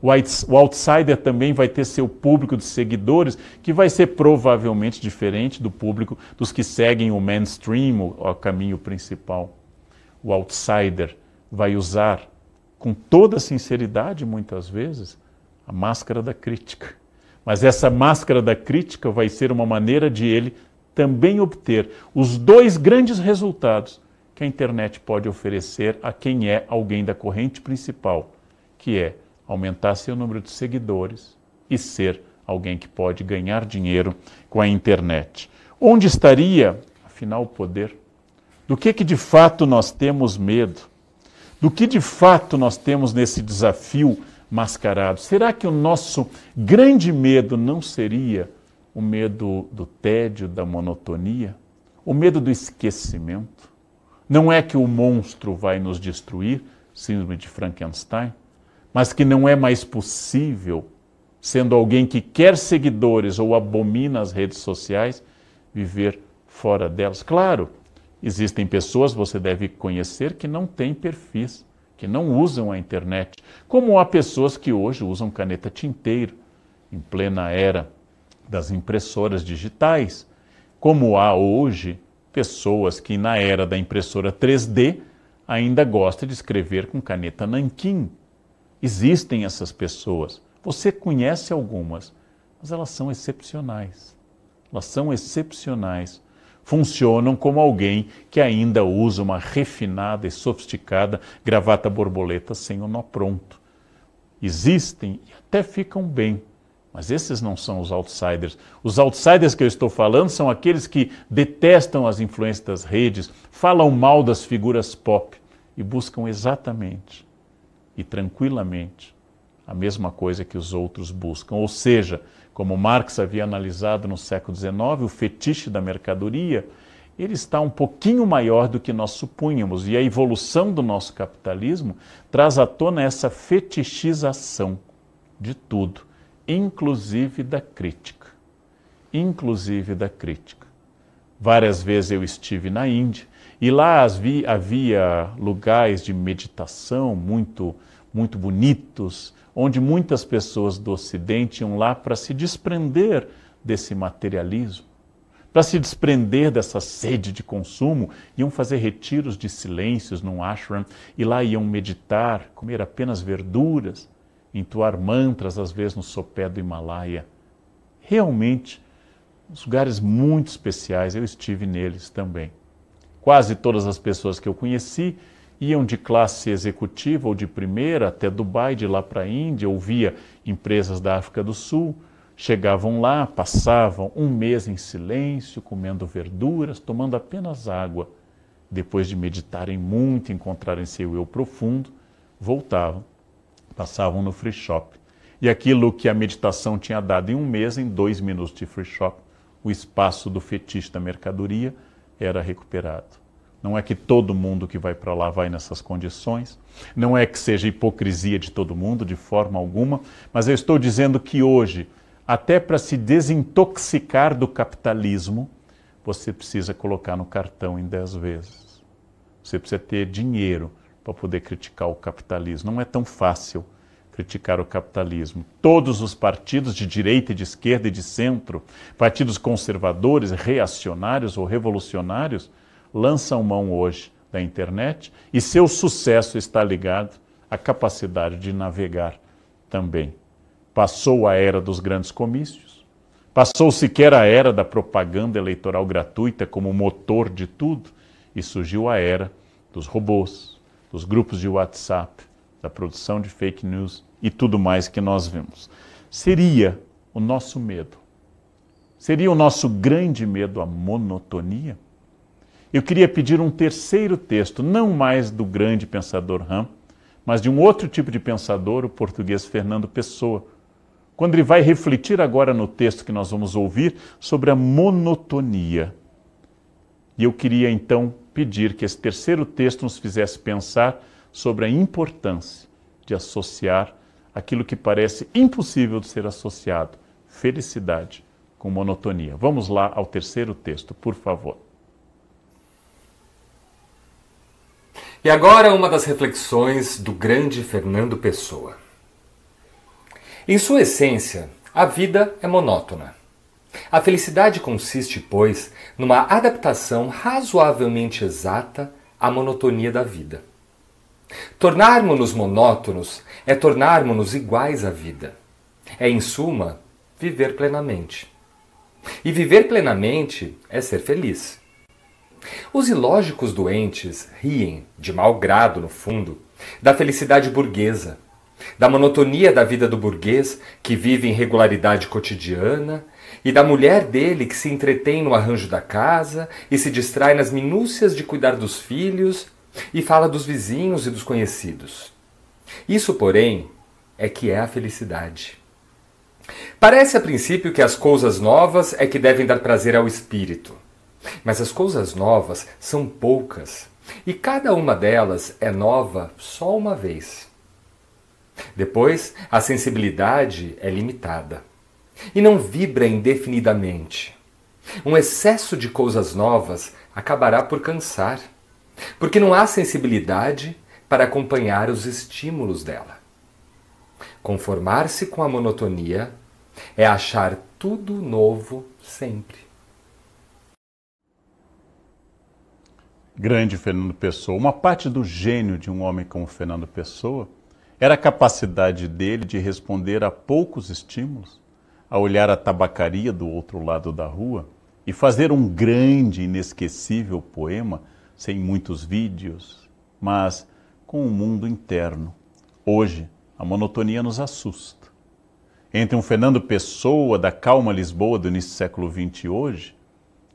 O outsider também vai ter seu público de seguidores, que vai ser provavelmente diferente do público dos que seguem o mainstream, o, caminho principal. O outsider vai usar, com toda sinceridade muitas vezes, a máscara da crítica. Mas essa máscara da crítica vai ser uma maneira de ele também obter os dois grandes resultados que a internet pode oferecer a quem é alguém da corrente principal, que é aumentar seu número de seguidores e ser alguém que pode ganhar dinheiro com a internet. Onde estaria, afinal, o poder? Do que que de fato nós temos medo? Do que de fato nós temos nesse desafio mascarado? Será que o nosso grande medo não seria o medo do tédio, da monotonia, o medo do esquecimento? Não é que o monstro vai nos destruir, síndrome de Frankenstein, mas que não é mais possível, sendo alguém que quer seguidores ou abomina as redes sociais, viver fora delas. Claro, existem pessoas, você deve conhecer, que não têm perfis que não usam a internet, como há pessoas que hoje usam caneta tinteiro em plena era das impressoras digitais, como há hoje pessoas que na era da impressora 3D ainda gosta de escrever com caneta nanquim. Existem essas pessoas. Você conhece algumas, mas elas são excepcionais. Elas são excepcionais funcionam como alguém que ainda usa uma refinada e sofisticada gravata borboleta sem o nó pronto. Existem e até ficam bem, mas esses não são os outsiders. Os outsiders que eu estou falando são aqueles que detestam as influências das redes, falam mal das figuras pop e buscam exatamente e tranquilamente a mesma coisa que os outros buscam. Ou seja, como Marx havia analisado no século XIX, o fetiche da mercadoria, ele está um pouquinho maior do que nós supunhamos. E a evolução do nosso capitalismo traz à tona essa fetichização de tudo, inclusive da crítica. Inclusive da crítica. Várias vezes eu estive na Índia e lá havia lugares de meditação muito, muito bonitos, onde muitas pessoas do Ocidente iam lá para se desprender desse materialismo, para se desprender dessa sede de consumo, iam fazer retiros de silêncios num ashram e lá iam meditar, comer apenas verduras, entoar mantras, às vezes no sopé do Himalaia. Realmente, lugares muito especiais, eu estive neles também. Quase todas as pessoas que eu conheci iam de classe executiva ou de primeira até Dubai, de lá para a Índia, ouvia empresas da África do Sul. Chegavam lá, passavam um mês em silêncio, comendo verduras, tomando apenas água. Depois de meditarem muito, encontrarem seu eu profundo, voltavam, passavam no free shop. E aquilo que a meditação tinha dado em um mês, em dois minutos de free shop, o espaço do fetiche da mercadoria era recuperado. Não é que todo mundo que vai para lá vai nessas condições, não é que seja hipocrisia de todo mundo, de forma alguma, mas eu estou dizendo que hoje, até para se desintoxicar do capitalismo, você precisa colocar no cartão em 10 vezes. Você precisa ter dinheiro para poder criticar o capitalismo. Não é tão fácil criticar o capitalismo. Todos os partidos de direita e de esquerda e de centro, partidos conservadores, reacionários ou revolucionários, lançam mão hoje da internet e seu sucesso está ligado à capacidade de navegar também. Passou a era dos grandes comícios, passou sequer a era da propaganda eleitoral gratuita como motor de tudo e surgiu a era dos robôs, dos grupos de WhatsApp, da produção de fake news e tudo mais que nós vemos. Seria o nosso medo. Seria o nosso grande medo a monotonia? Eu queria pedir um terceiro texto, não mais do grande pensador Ram, mas de um outro tipo de pensador, o português Fernando Pessoa, quando ele vai refletir agora no texto que nós vamos ouvir sobre a monotonia. E eu queria então pedir que esse terceiro texto nos fizesse pensar sobre a importância de associar aquilo que parece impossível de ser associado, felicidade, com monotonia. Vamos lá ao terceiro texto, por favor. E agora uma das reflexões do grande Fernando Pessoa. Em sua essência, a vida é monótona. A felicidade consiste, pois, numa adaptação razoavelmente exata à monotonia da vida. Tornarmos-nos monótonos é tornarmos-nos iguais à vida. É, em suma, viver plenamente. E viver plenamente é ser feliz. Os ilógicos doentes riem, de mau grado no fundo, da felicidade burguesa, da monotonia da vida do burguês que vive em regularidade cotidiana e da mulher dele que se entretém no arranjo da casa e se distrai nas minúcias de cuidar dos filhos e fala dos vizinhos e dos conhecidos. Isso, porém, é que é a felicidade. Parece a princípio que as coisas novas é que devem dar prazer ao espírito. Mas as coisas novas são poucas e cada uma delas é nova só uma vez. Depois, a sensibilidade é limitada e não vibra indefinidamente. Um excesso de coisas novas acabará por cansar, porque não há sensibilidade para acompanhar os estímulos dela. Conformar-se com a monotonia é achar tudo novo sempre. grande Fernando Pessoa, uma parte do gênio de um homem como Fernando Pessoa era a capacidade dele de responder a poucos estímulos, a olhar a tabacaria do outro lado da rua e fazer um grande, inesquecível poema sem muitos vídeos, mas com um mundo interno. Hoje, a monotonia nos assusta. Entre um Fernando Pessoa da calma Lisboa do início do século XX e hoje,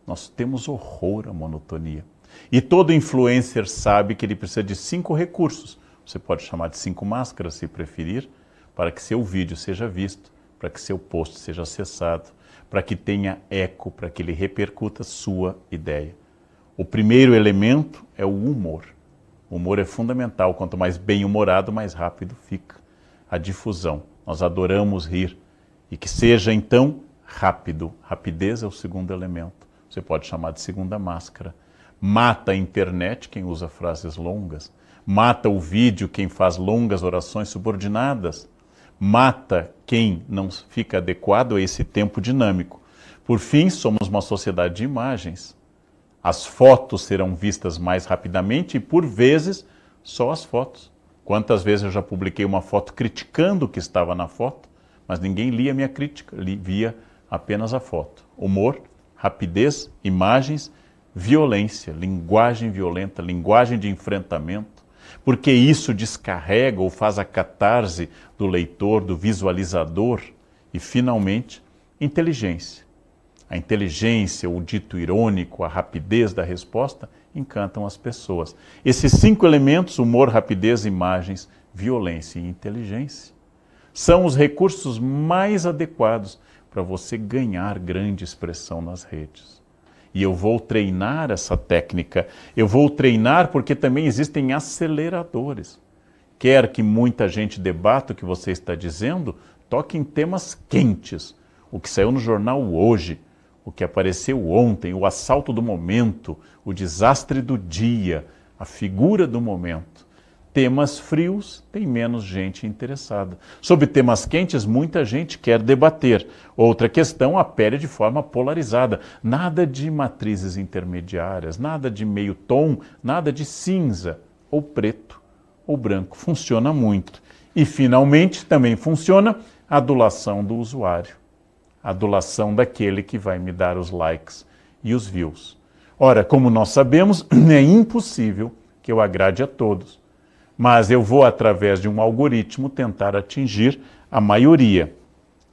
nós temos horror à monotonia. E todo influencer sabe que ele precisa de cinco recursos. Você pode chamar de cinco máscaras, se preferir, para que seu vídeo seja visto, para que seu post seja acessado, para que tenha eco, para que ele repercuta sua ideia. O primeiro elemento é o humor. O humor é fundamental. Quanto mais bem-humorado, mais rápido fica a difusão. Nós adoramos rir. E que seja, então, rápido. Rapidez é o segundo elemento. Você pode chamar de segunda máscara mata a internet quem usa frases longas, mata o vídeo quem faz longas orações subordinadas, mata quem não fica adequado a esse tempo dinâmico. Por fim, somos uma sociedade de imagens. As fotos serão vistas mais rapidamente e, por vezes, só as fotos. Quantas vezes eu já publiquei uma foto criticando o que estava na foto, mas ninguém lia minha crítica, via apenas a foto. Humor, rapidez, imagens violência, linguagem violenta, linguagem de enfrentamento, porque isso descarrega ou faz a catarse do leitor, do visualizador e, finalmente, inteligência. A inteligência, o dito irônico, a rapidez da resposta encantam as pessoas. Esses cinco elementos humor, rapidez, imagens, violência e inteligência são os recursos mais adequados para você ganhar grande expressão nas redes e eu vou treinar essa técnica. Eu vou treinar porque também existem aceleradores. Quer que muita gente debata o que você está dizendo, toque em temas quentes. O que saiu no jornal hoje, o que apareceu ontem, o assalto do momento, o desastre do dia, a figura do momento temas frios, tem menos gente interessada. Sobre temas quentes, muita gente quer debater. Outra questão apere de forma polarizada. Nada de matrizes intermediárias, nada de meio tom, nada de cinza ou preto ou branco. Funciona muito. E, finalmente, também funciona a adulação do usuário, a adulação daquele que vai me dar os likes e os views. Ora, como nós sabemos, é impossível que eu agrade a todos mas eu vou, através de um algoritmo, tentar atingir a maioria.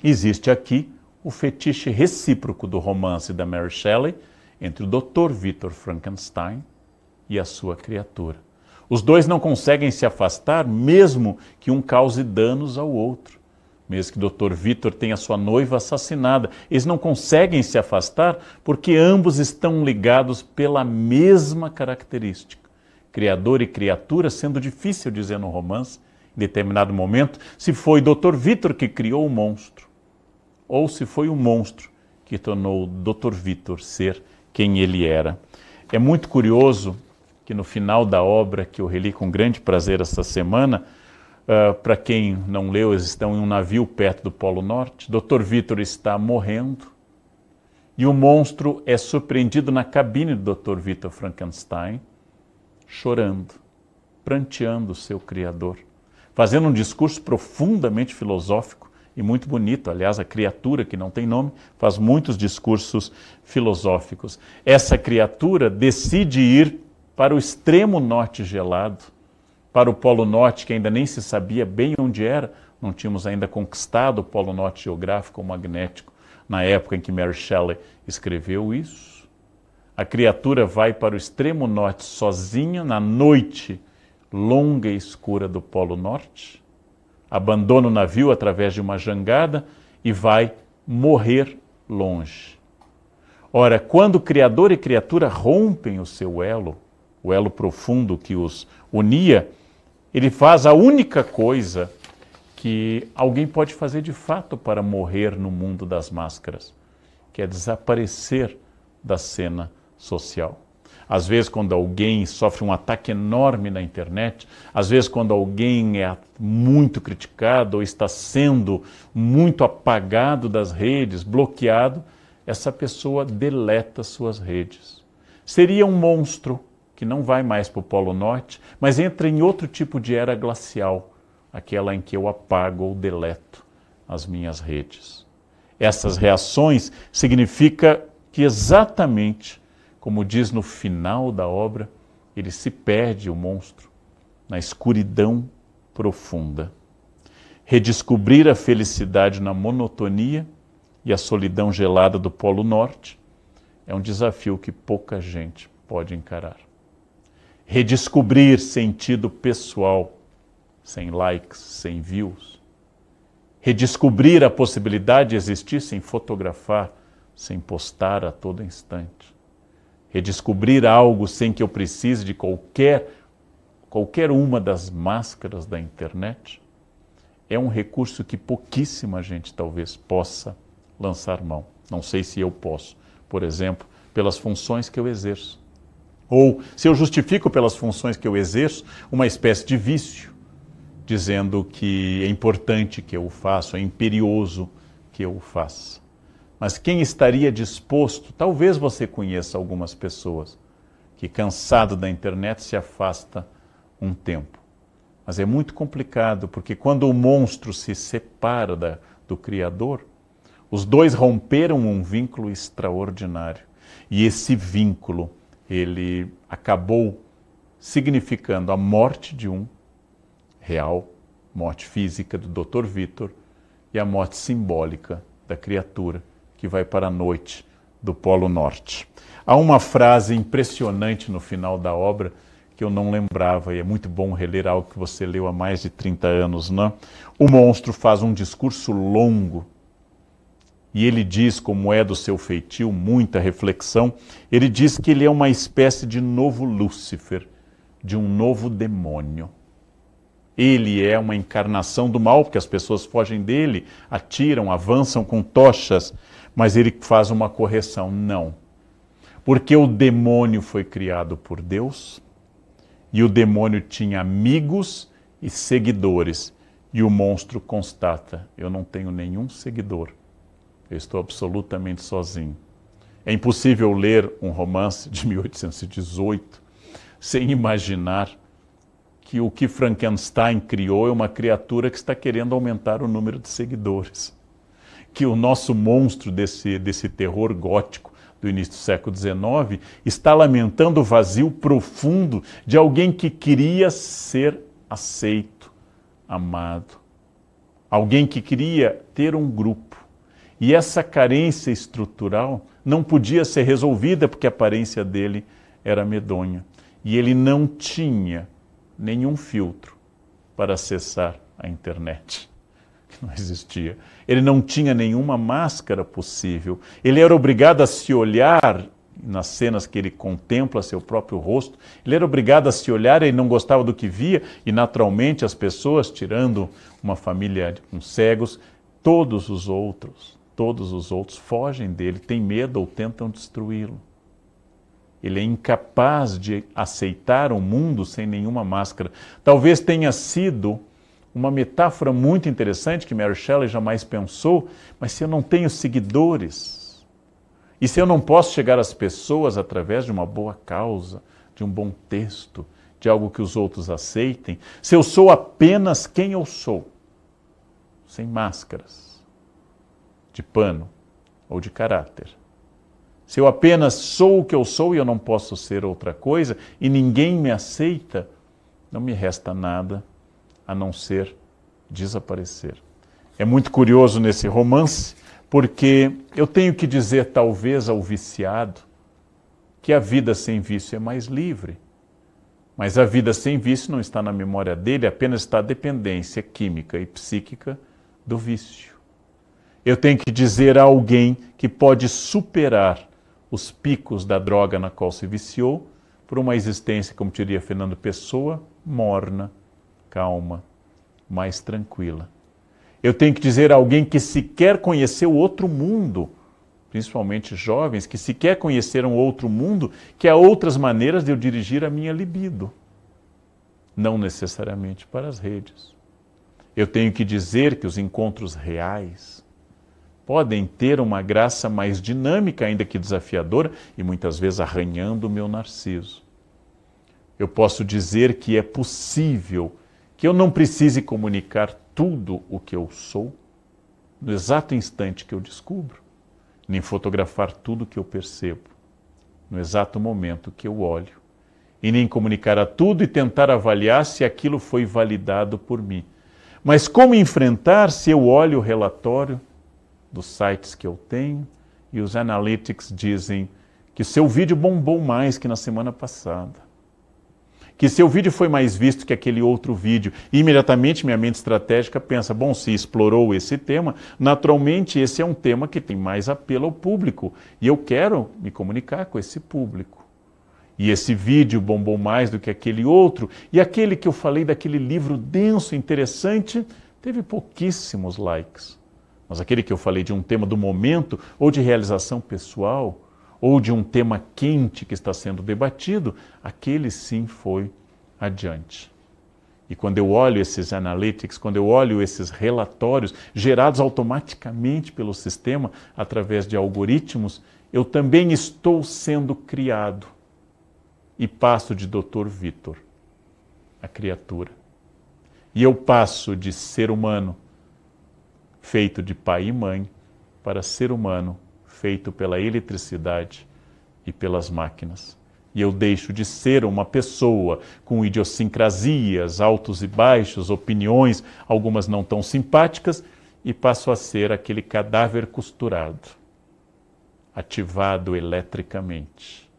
Existe aqui o fetiche recíproco do romance da Mary Shelley entre o Dr. Victor Frankenstein e a sua criatura. Os dois não conseguem se afastar, mesmo que um cause danos ao outro. Mesmo que o Dr. Victor tenha sua noiva assassinada, eles não conseguem se afastar porque ambos estão ligados pela mesma característica criador e criatura, sendo difícil dizer no romance, em determinado momento, se foi Dr. Vitor que criou o monstro, ou se foi o monstro que tornou Dr. Vitor ser quem ele era. É muito curioso que no final da obra, que eu reli com grande prazer esta semana, uh, para quem não leu, eles estão em um navio perto do Polo Norte, Dr. Vitor está morrendo, e o monstro é surpreendido na cabine do Dr. Vitor Frankenstein, chorando, pranteando o seu Criador, fazendo um discurso profundamente filosófico e muito bonito. Aliás, a criatura que não tem nome faz muitos discursos filosóficos. Essa criatura decide ir para o extremo norte gelado, para o Polo Norte, que ainda nem se sabia bem onde era, não tínhamos ainda conquistado o Polo Norte geográfico ou magnético na época em que Mary Shelley escreveu isso a criatura vai para o extremo norte sozinha na noite longa e escura do Polo Norte, abandona o navio através de uma jangada e vai morrer longe. Ora, quando Criador e criatura rompem o seu elo, o elo profundo que os unia, ele faz a única coisa que alguém pode fazer de fato para morrer no mundo das máscaras, que é desaparecer da cena social. Às vezes, quando alguém sofre um ataque enorme na internet, às vezes, quando alguém é muito criticado ou está sendo muito apagado das redes, bloqueado, essa pessoa deleta suas redes. Seria um monstro que não vai mais para o Polo Norte, mas entra em outro tipo de era glacial, aquela em que eu apago ou deleto as minhas redes. Essas reações significa que exatamente como diz no final da obra, ele se perde, o monstro, na escuridão profunda. Redescobrir a felicidade na monotonia e a solidão gelada do Polo Norte é um desafio que pouca gente pode encarar. Redescobrir sentido pessoal, sem likes, sem views. Redescobrir a possibilidade de existir sem fotografar, sem postar a todo instante redescobrir algo sem que eu precise de qualquer qualquer uma das máscaras da internet, é um recurso que pouquíssima gente talvez possa lançar mão. Não sei se eu posso, por exemplo, pelas funções que eu exerço. Ou se eu justifico pelas funções que eu exerço uma espécie de vício, dizendo que é importante que eu o faça, é imperioso que eu o faça. Mas quem estaria disposto? Talvez você conheça algumas pessoas que, cansado da internet, se afasta um tempo. Mas é muito complicado, porque quando o monstro se separa da, do Criador, os dois romperam um vínculo extraordinário. E esse vínculo, ele acabou significando a morte de um, real, morte física do Dr. Vitor, e a morte simbólica da criatura, que vai para a noite do Polo Norte. Há uma frase impressionante no final da obra que eu não lembrava, e é muito bom reler algo que você leu há mais de 30 anos, não? Né? O monstro faz um discurso longo e ele diz, como é do seu feitio, muita reflexão, ele diz que ele é uma espécie de novo Lúcifer, de um novo demônio. Ele é uma encarnação do mal, porque as pessoas fogem dele, atiram, avançam com tochas mas ele faz uma correção: não. Porque o demônio foi criado por Deus e o demônio tinha amigos e seguidores. E o monstro constata: eu não tenho nenhum seguidor. Eu estou absolutamente sozinho. É impossível ler um romance de 1818 sem imaginar que o que Frankenstein criou é uma criatura que está querendo aumentar o número de seguidores que o nosso monstro desse, desse terror gótico do início do século XIX está lamentando o vazio profundo de alguém que queria ser aceito, amado, alguém que queria ter um grupo. E essa carência estrutural não podia ser resolvida porque a aparência dele era medonha. E ele não tinha nenhum filtro para acessar a internet. não existia. Ele não tinha nenhuma máscara possível. Ele era obrigado a se olhar nas cenas que ele contempla seu próprio rosto. Ele era obrigado a se olhar, e não gostava do que via, e naturalmente as pessoas, tirando uma família com cegos, todos os outros, todos os outros fogem dele, têm medo ou tentam destruí-lo. Ele é incapaz de aceitar o mundo sem nenhuma máscara. Talvez tenha sido uma metáfora muito interessante que Mary Shelley jamais pensou, mas se eu não tenho seguidores, e se eu não posso chegar às pessoas através de uma boa causa, de um bom texto, de algo que os outros aceitem, se eu sou apenas quem eu sou, sem máscaras, de pano ou de caráter. Se eu apenas sou o que eu sou e eu não posso ser outra coisa, e ninguém me aceita, não me resta nada a não ser desaparecer. É muito curioso nesse romance, porque eu tenho que dizer, talvez, ao viciado, que a vida sem vício é mais livre. Mas a vida sem vício não está na memória dele, apenas está a dependência química e psíquica do vício. Eu tenho que dizer a alguém que pode superar os picos da droga na qual se viciou por uma existência, como diria Fernando Pessoa, morna, calma, mais tranquila. Eu tenho que dizer a alguém que sequer conheceu outro mundo, principalmente jovens, que sequer conheceram outro mundo, que há outras maneiras de eu dirigir a minha libido, não necessariamente para as redes. Eu tenho que dizer que os encontros reais podem ter uma graça mais dinâmica, ainda que desafiadora, e muitas vezes arranhando o meu narciso. Eu posso dizer que é possível que eu não precise comunicar tudo o que eu sou no exato instante que eu descubro, nem fotografar tudo o que eu percebo no exato momento que eu olho, e nem comunicar a tudo e tentar avaliar se aquilo foi validado por mim. Mas como enfrentar se eu olho o relatório dos sites que eu tenho e os analytics dizem que o seu vídeo bombou mais que na semana passada? que seu vídeo foi mais visto que aquele outro vídeo. E imediatamente minha mente estratégica pensa: bom, se explorou esse tema, naturalmente esse é um tema que tem mais apelo ao público e eu quero me comunicar com esse público. E esse vídeo bombou mais do que aquele outro, e aquele que eu falei daquele livro denso, interessante, teve pouquíssimos likes. Mas aquele que eu falei de um tema do momento ou de realização pessoal, ou de um tema quente que está sendo debatido, aquele sim foi adiante. E quando eu olho esses analytics, quando eu olho esses relatórios gerados automaticamente pelo sistema através de algoritmos, eu também estou sendo criado e passo de Dr. Vitor a criatura. E eu passo de ser humano feito de pai e mãe para ser humano feito pela eletricidade e pelas máquinas. E eu deixo de ser uma pessoa com idiosincrasias, altos e baixos, opiniões, algumas não tão simpáticas, e passo a ser aquele cadáver costurado, ativado eletricamente,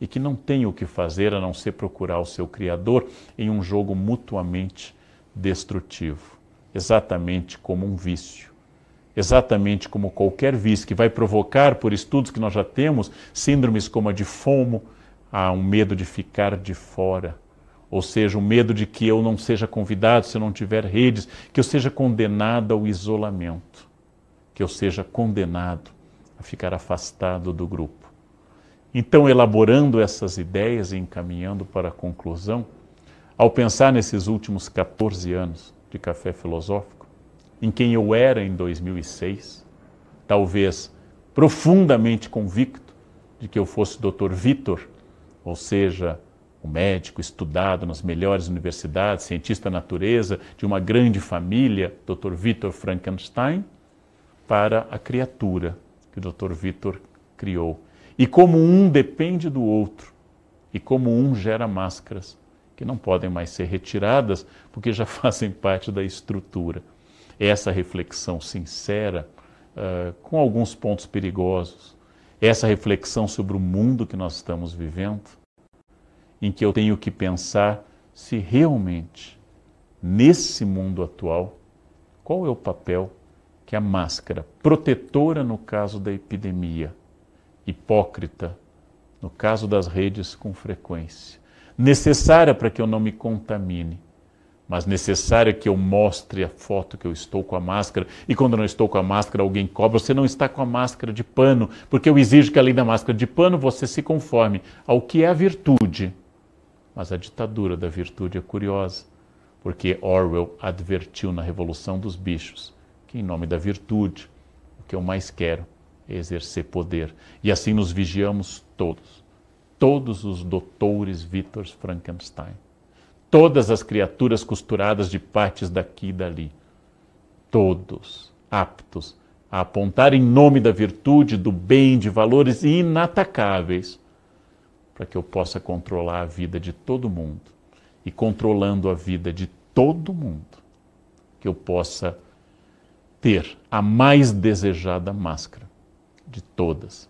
e que não tem o que fazer a não ser procurar o seu Criador em um jogo mutuamente destrutivo, exatamente como um vício exatamente como qualquer vício que vai provocar, por estudos que nós já temos, síndromes como a de FOMO, há um medo de ficar de fora. Ou seja, o um medo de que eu não seja convidado, se eu não tiver redes, que eu seja condenado ao isolamento, que eu seja condenado a ficar afastado do grupo. Então, elaborando essas ideias e encaminhando para a conclusão, ao pensar nesses últimos 14 anos de café filosófico, em quem eu era em 2006, talvez profundamente convicto de que eu fosse Dr. Vitor, ou seja, um médico estudado nas melhores universidades, cientista da natureza, de uma grande família, Dr. Vitor Frankenstein, para a criatura que o Dr. Vitor criou. E como um depende do outro, e como um gera máscaras que não podem mais ser retiradas porque já fazem parte da estrutura essa reflexão sincera uh, com alguns pontos perigosos, essa reflexão sobre o mundo que nós estamos vivendo, em que eu tenho que pensar se realmente, nesse mundo atual, qual é o papel que a máscara protetora no caso da epidemia, hipócrita no caso das redes com frequência, necessária para que eu não me contamine, mas necessário é que eu mostre a foto que eu estou com a máscara. E quando não estou com a máscara, alguém cobra. Você não está com a máscara de pano, porque eu exijo que além da máscara de pano você se conforme ao que é a virtude. Mas a ditadura da virtude é curiosa, porque Orwell advertiu na Revolução dos Bichos que, em nome da virtude, o que eu mais quero é exercer poder. E assim nos vigiamos todos, todos os doutores Vítor Frankenstein todas as criaturas costuradas de partes daqui e dali, todos aptos a apontar em nome da virtude, do bem, de valores inatacáveis, para que eu possa controlar a vida de todo mundo. E controlando a vida de todo mundo, que eu possa ter a mais desejada máscara de todas,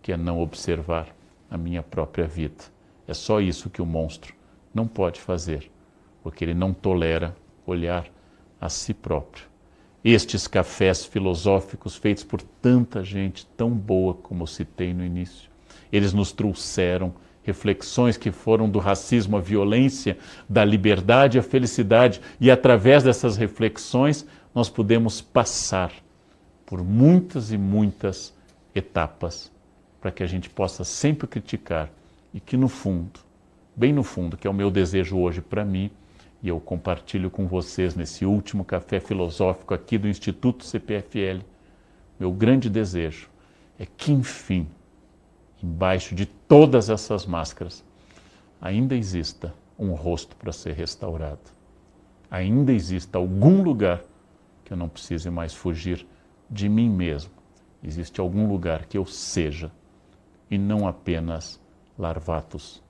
que é não observar a minha própria vida. É só isso que o monstro não pode fazer, porque ele não tolera olhar a si próprio. Estes cafés filosóficos feitos por tanta gente tão boa como citei no início, eles nos trouxeram reflexões que foram do racismo à violência, da liberdade à felicidade, e através dessas reflexões nós podemos passar por muitas e muitas etapas para que a gente possa sempre criticar e que, no fundo, bem no fundo, que é o meu desejo hoje para mim, e eu compartilho com vocês nesse último café filosófico aqui do Instituto CPFL. Meu grande desejo é que, enfim, embaixo de todas essas máscaras, ainda exista um rosto para ser restaurado. Ainda exista algum lugar que eu não precise mais fugir de mim mesmo. Existe algum lugar que eu seja e não apenas larvatos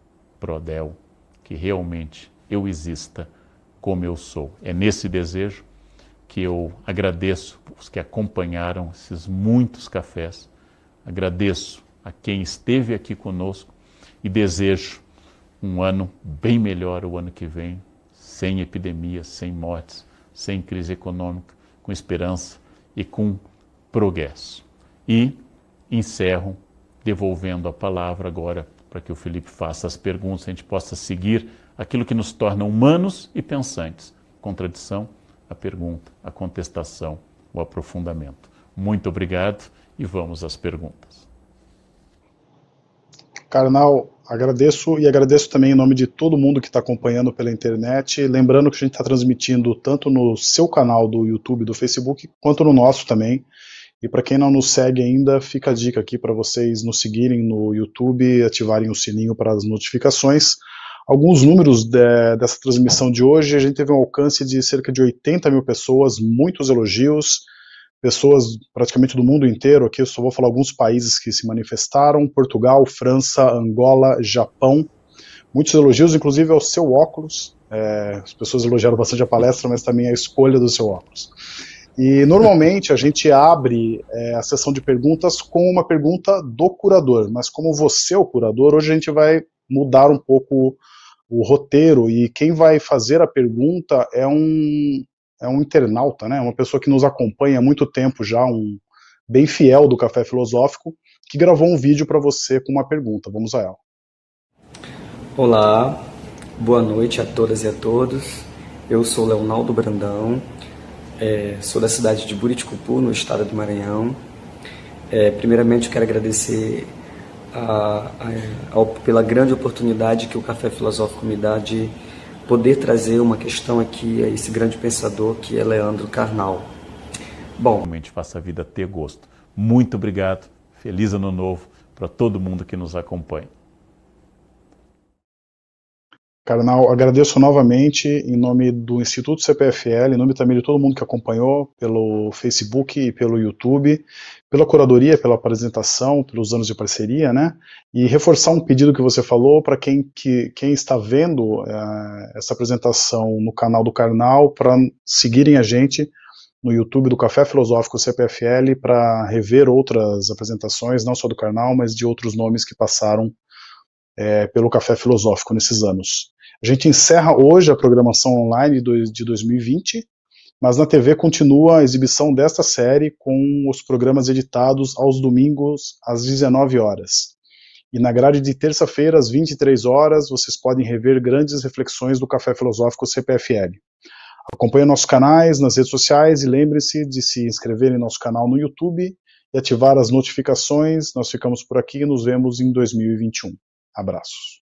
Prodel, que realmente eu exista como eu sou. É nesse desejo que eu agradeço os que acompanharam esses muitos cafés, agradeço a quem esteve aqui conosco e desejo um ano bem melhor o ano que vem, sem epidemias, sem mortes, sem crise econômica, com esperança e com progresso. E encerro devolvendo a palavra agora para que o Felipe faça as perguntas, a gente possa seguir aquilo que nos torna humanos e pensantes. Contradição, a pergunta, a contestação, o aprofundamento. Muito obrigado e vamos às perguntas. Carnal, agradeço e agradeço também em nome de todo mundo que está acompanhando pela internet. Lembrando que a gente está transmitindo tanto no seu canal do YouTube, do Facebook, quanto no nosso também. E para quem não nos segue ainda, fica a dica aqui para vocês nos seguirem no YouTube, ativarem o sininho para as notificações. Alguns números de, dessa transmissão de hoje, a gente teve um alcance de cerca de 80 mil pessoas, muitos elogios, pessoas praticamente do mundo inteiro aqui, eu só vou falar alguns países que se manifestaram, Portugal, França, Angola, Japão, muitos elogios, inclusive ao seu óculos, é, as pessoas elogiaram bastante a palestra, mas também a escolha do seu óculos. E normalmente a gente abre é, a sessão de perguntas com uma pergunta do curador, mas como você é o curador, hoje a gente vai mudar um pouco o roteiro e quem vai fazer a pergunta é um, é um internauta, né? Uma pessoa que nos acompanha há muito tempo já, um bem fiel do Café Filosófico, que gravou um vídeo para você com uma pergunta. Vamos a ela. Olá, boa noite a todas e a todos. Eu sou Leonardo Brandão, é, sou da cidade de Buriticupu, no estado do Maranhão. É, primeiramente, quero agradecer a, a, a, pela grande oportunidade que o Café Filosófico me dá de poder trazer uma questão aqui a esse grande pensador que é Leandro Carnal. Bom, realmente faça a vida ter gosto. Muito obrigado. Feliz ano novo para todo mundo que nos acompanha. Carnal, agradeço novamente em nome do Instituto CPFL, em nome também de todo mundo que acompanhou pelo Facebook e pelo YouTube, pela curadoria, pela apresentação, pelos anos de parceria, né? E reforçar um pedido que você falou para quem, que, quem está vendo eh, essa apresentação no canal do Carnal, para seguirem a gente no YouTube do Café Filosófico CPFL para rever outras apresentações, não só do Carnal, mas de outros nomes que passaram é, pelo Café Filosófico nesses anos. A gente encerra hoje a programação online de 2020, mas na TV continua a exibição desta série com os programas editados aos domingos às 19 horas. E na grade de terça-feira, às 23 horas, vocês podem rever grandes reflexões do Café Filosófico CPFL. Acompanhe nossos canais nas redes sociais e lembre-se de se inscrever em nosso canal no YouTube e ativar as notificações. Nós ficamos por aqui e nos vemos em 2021. Abraços.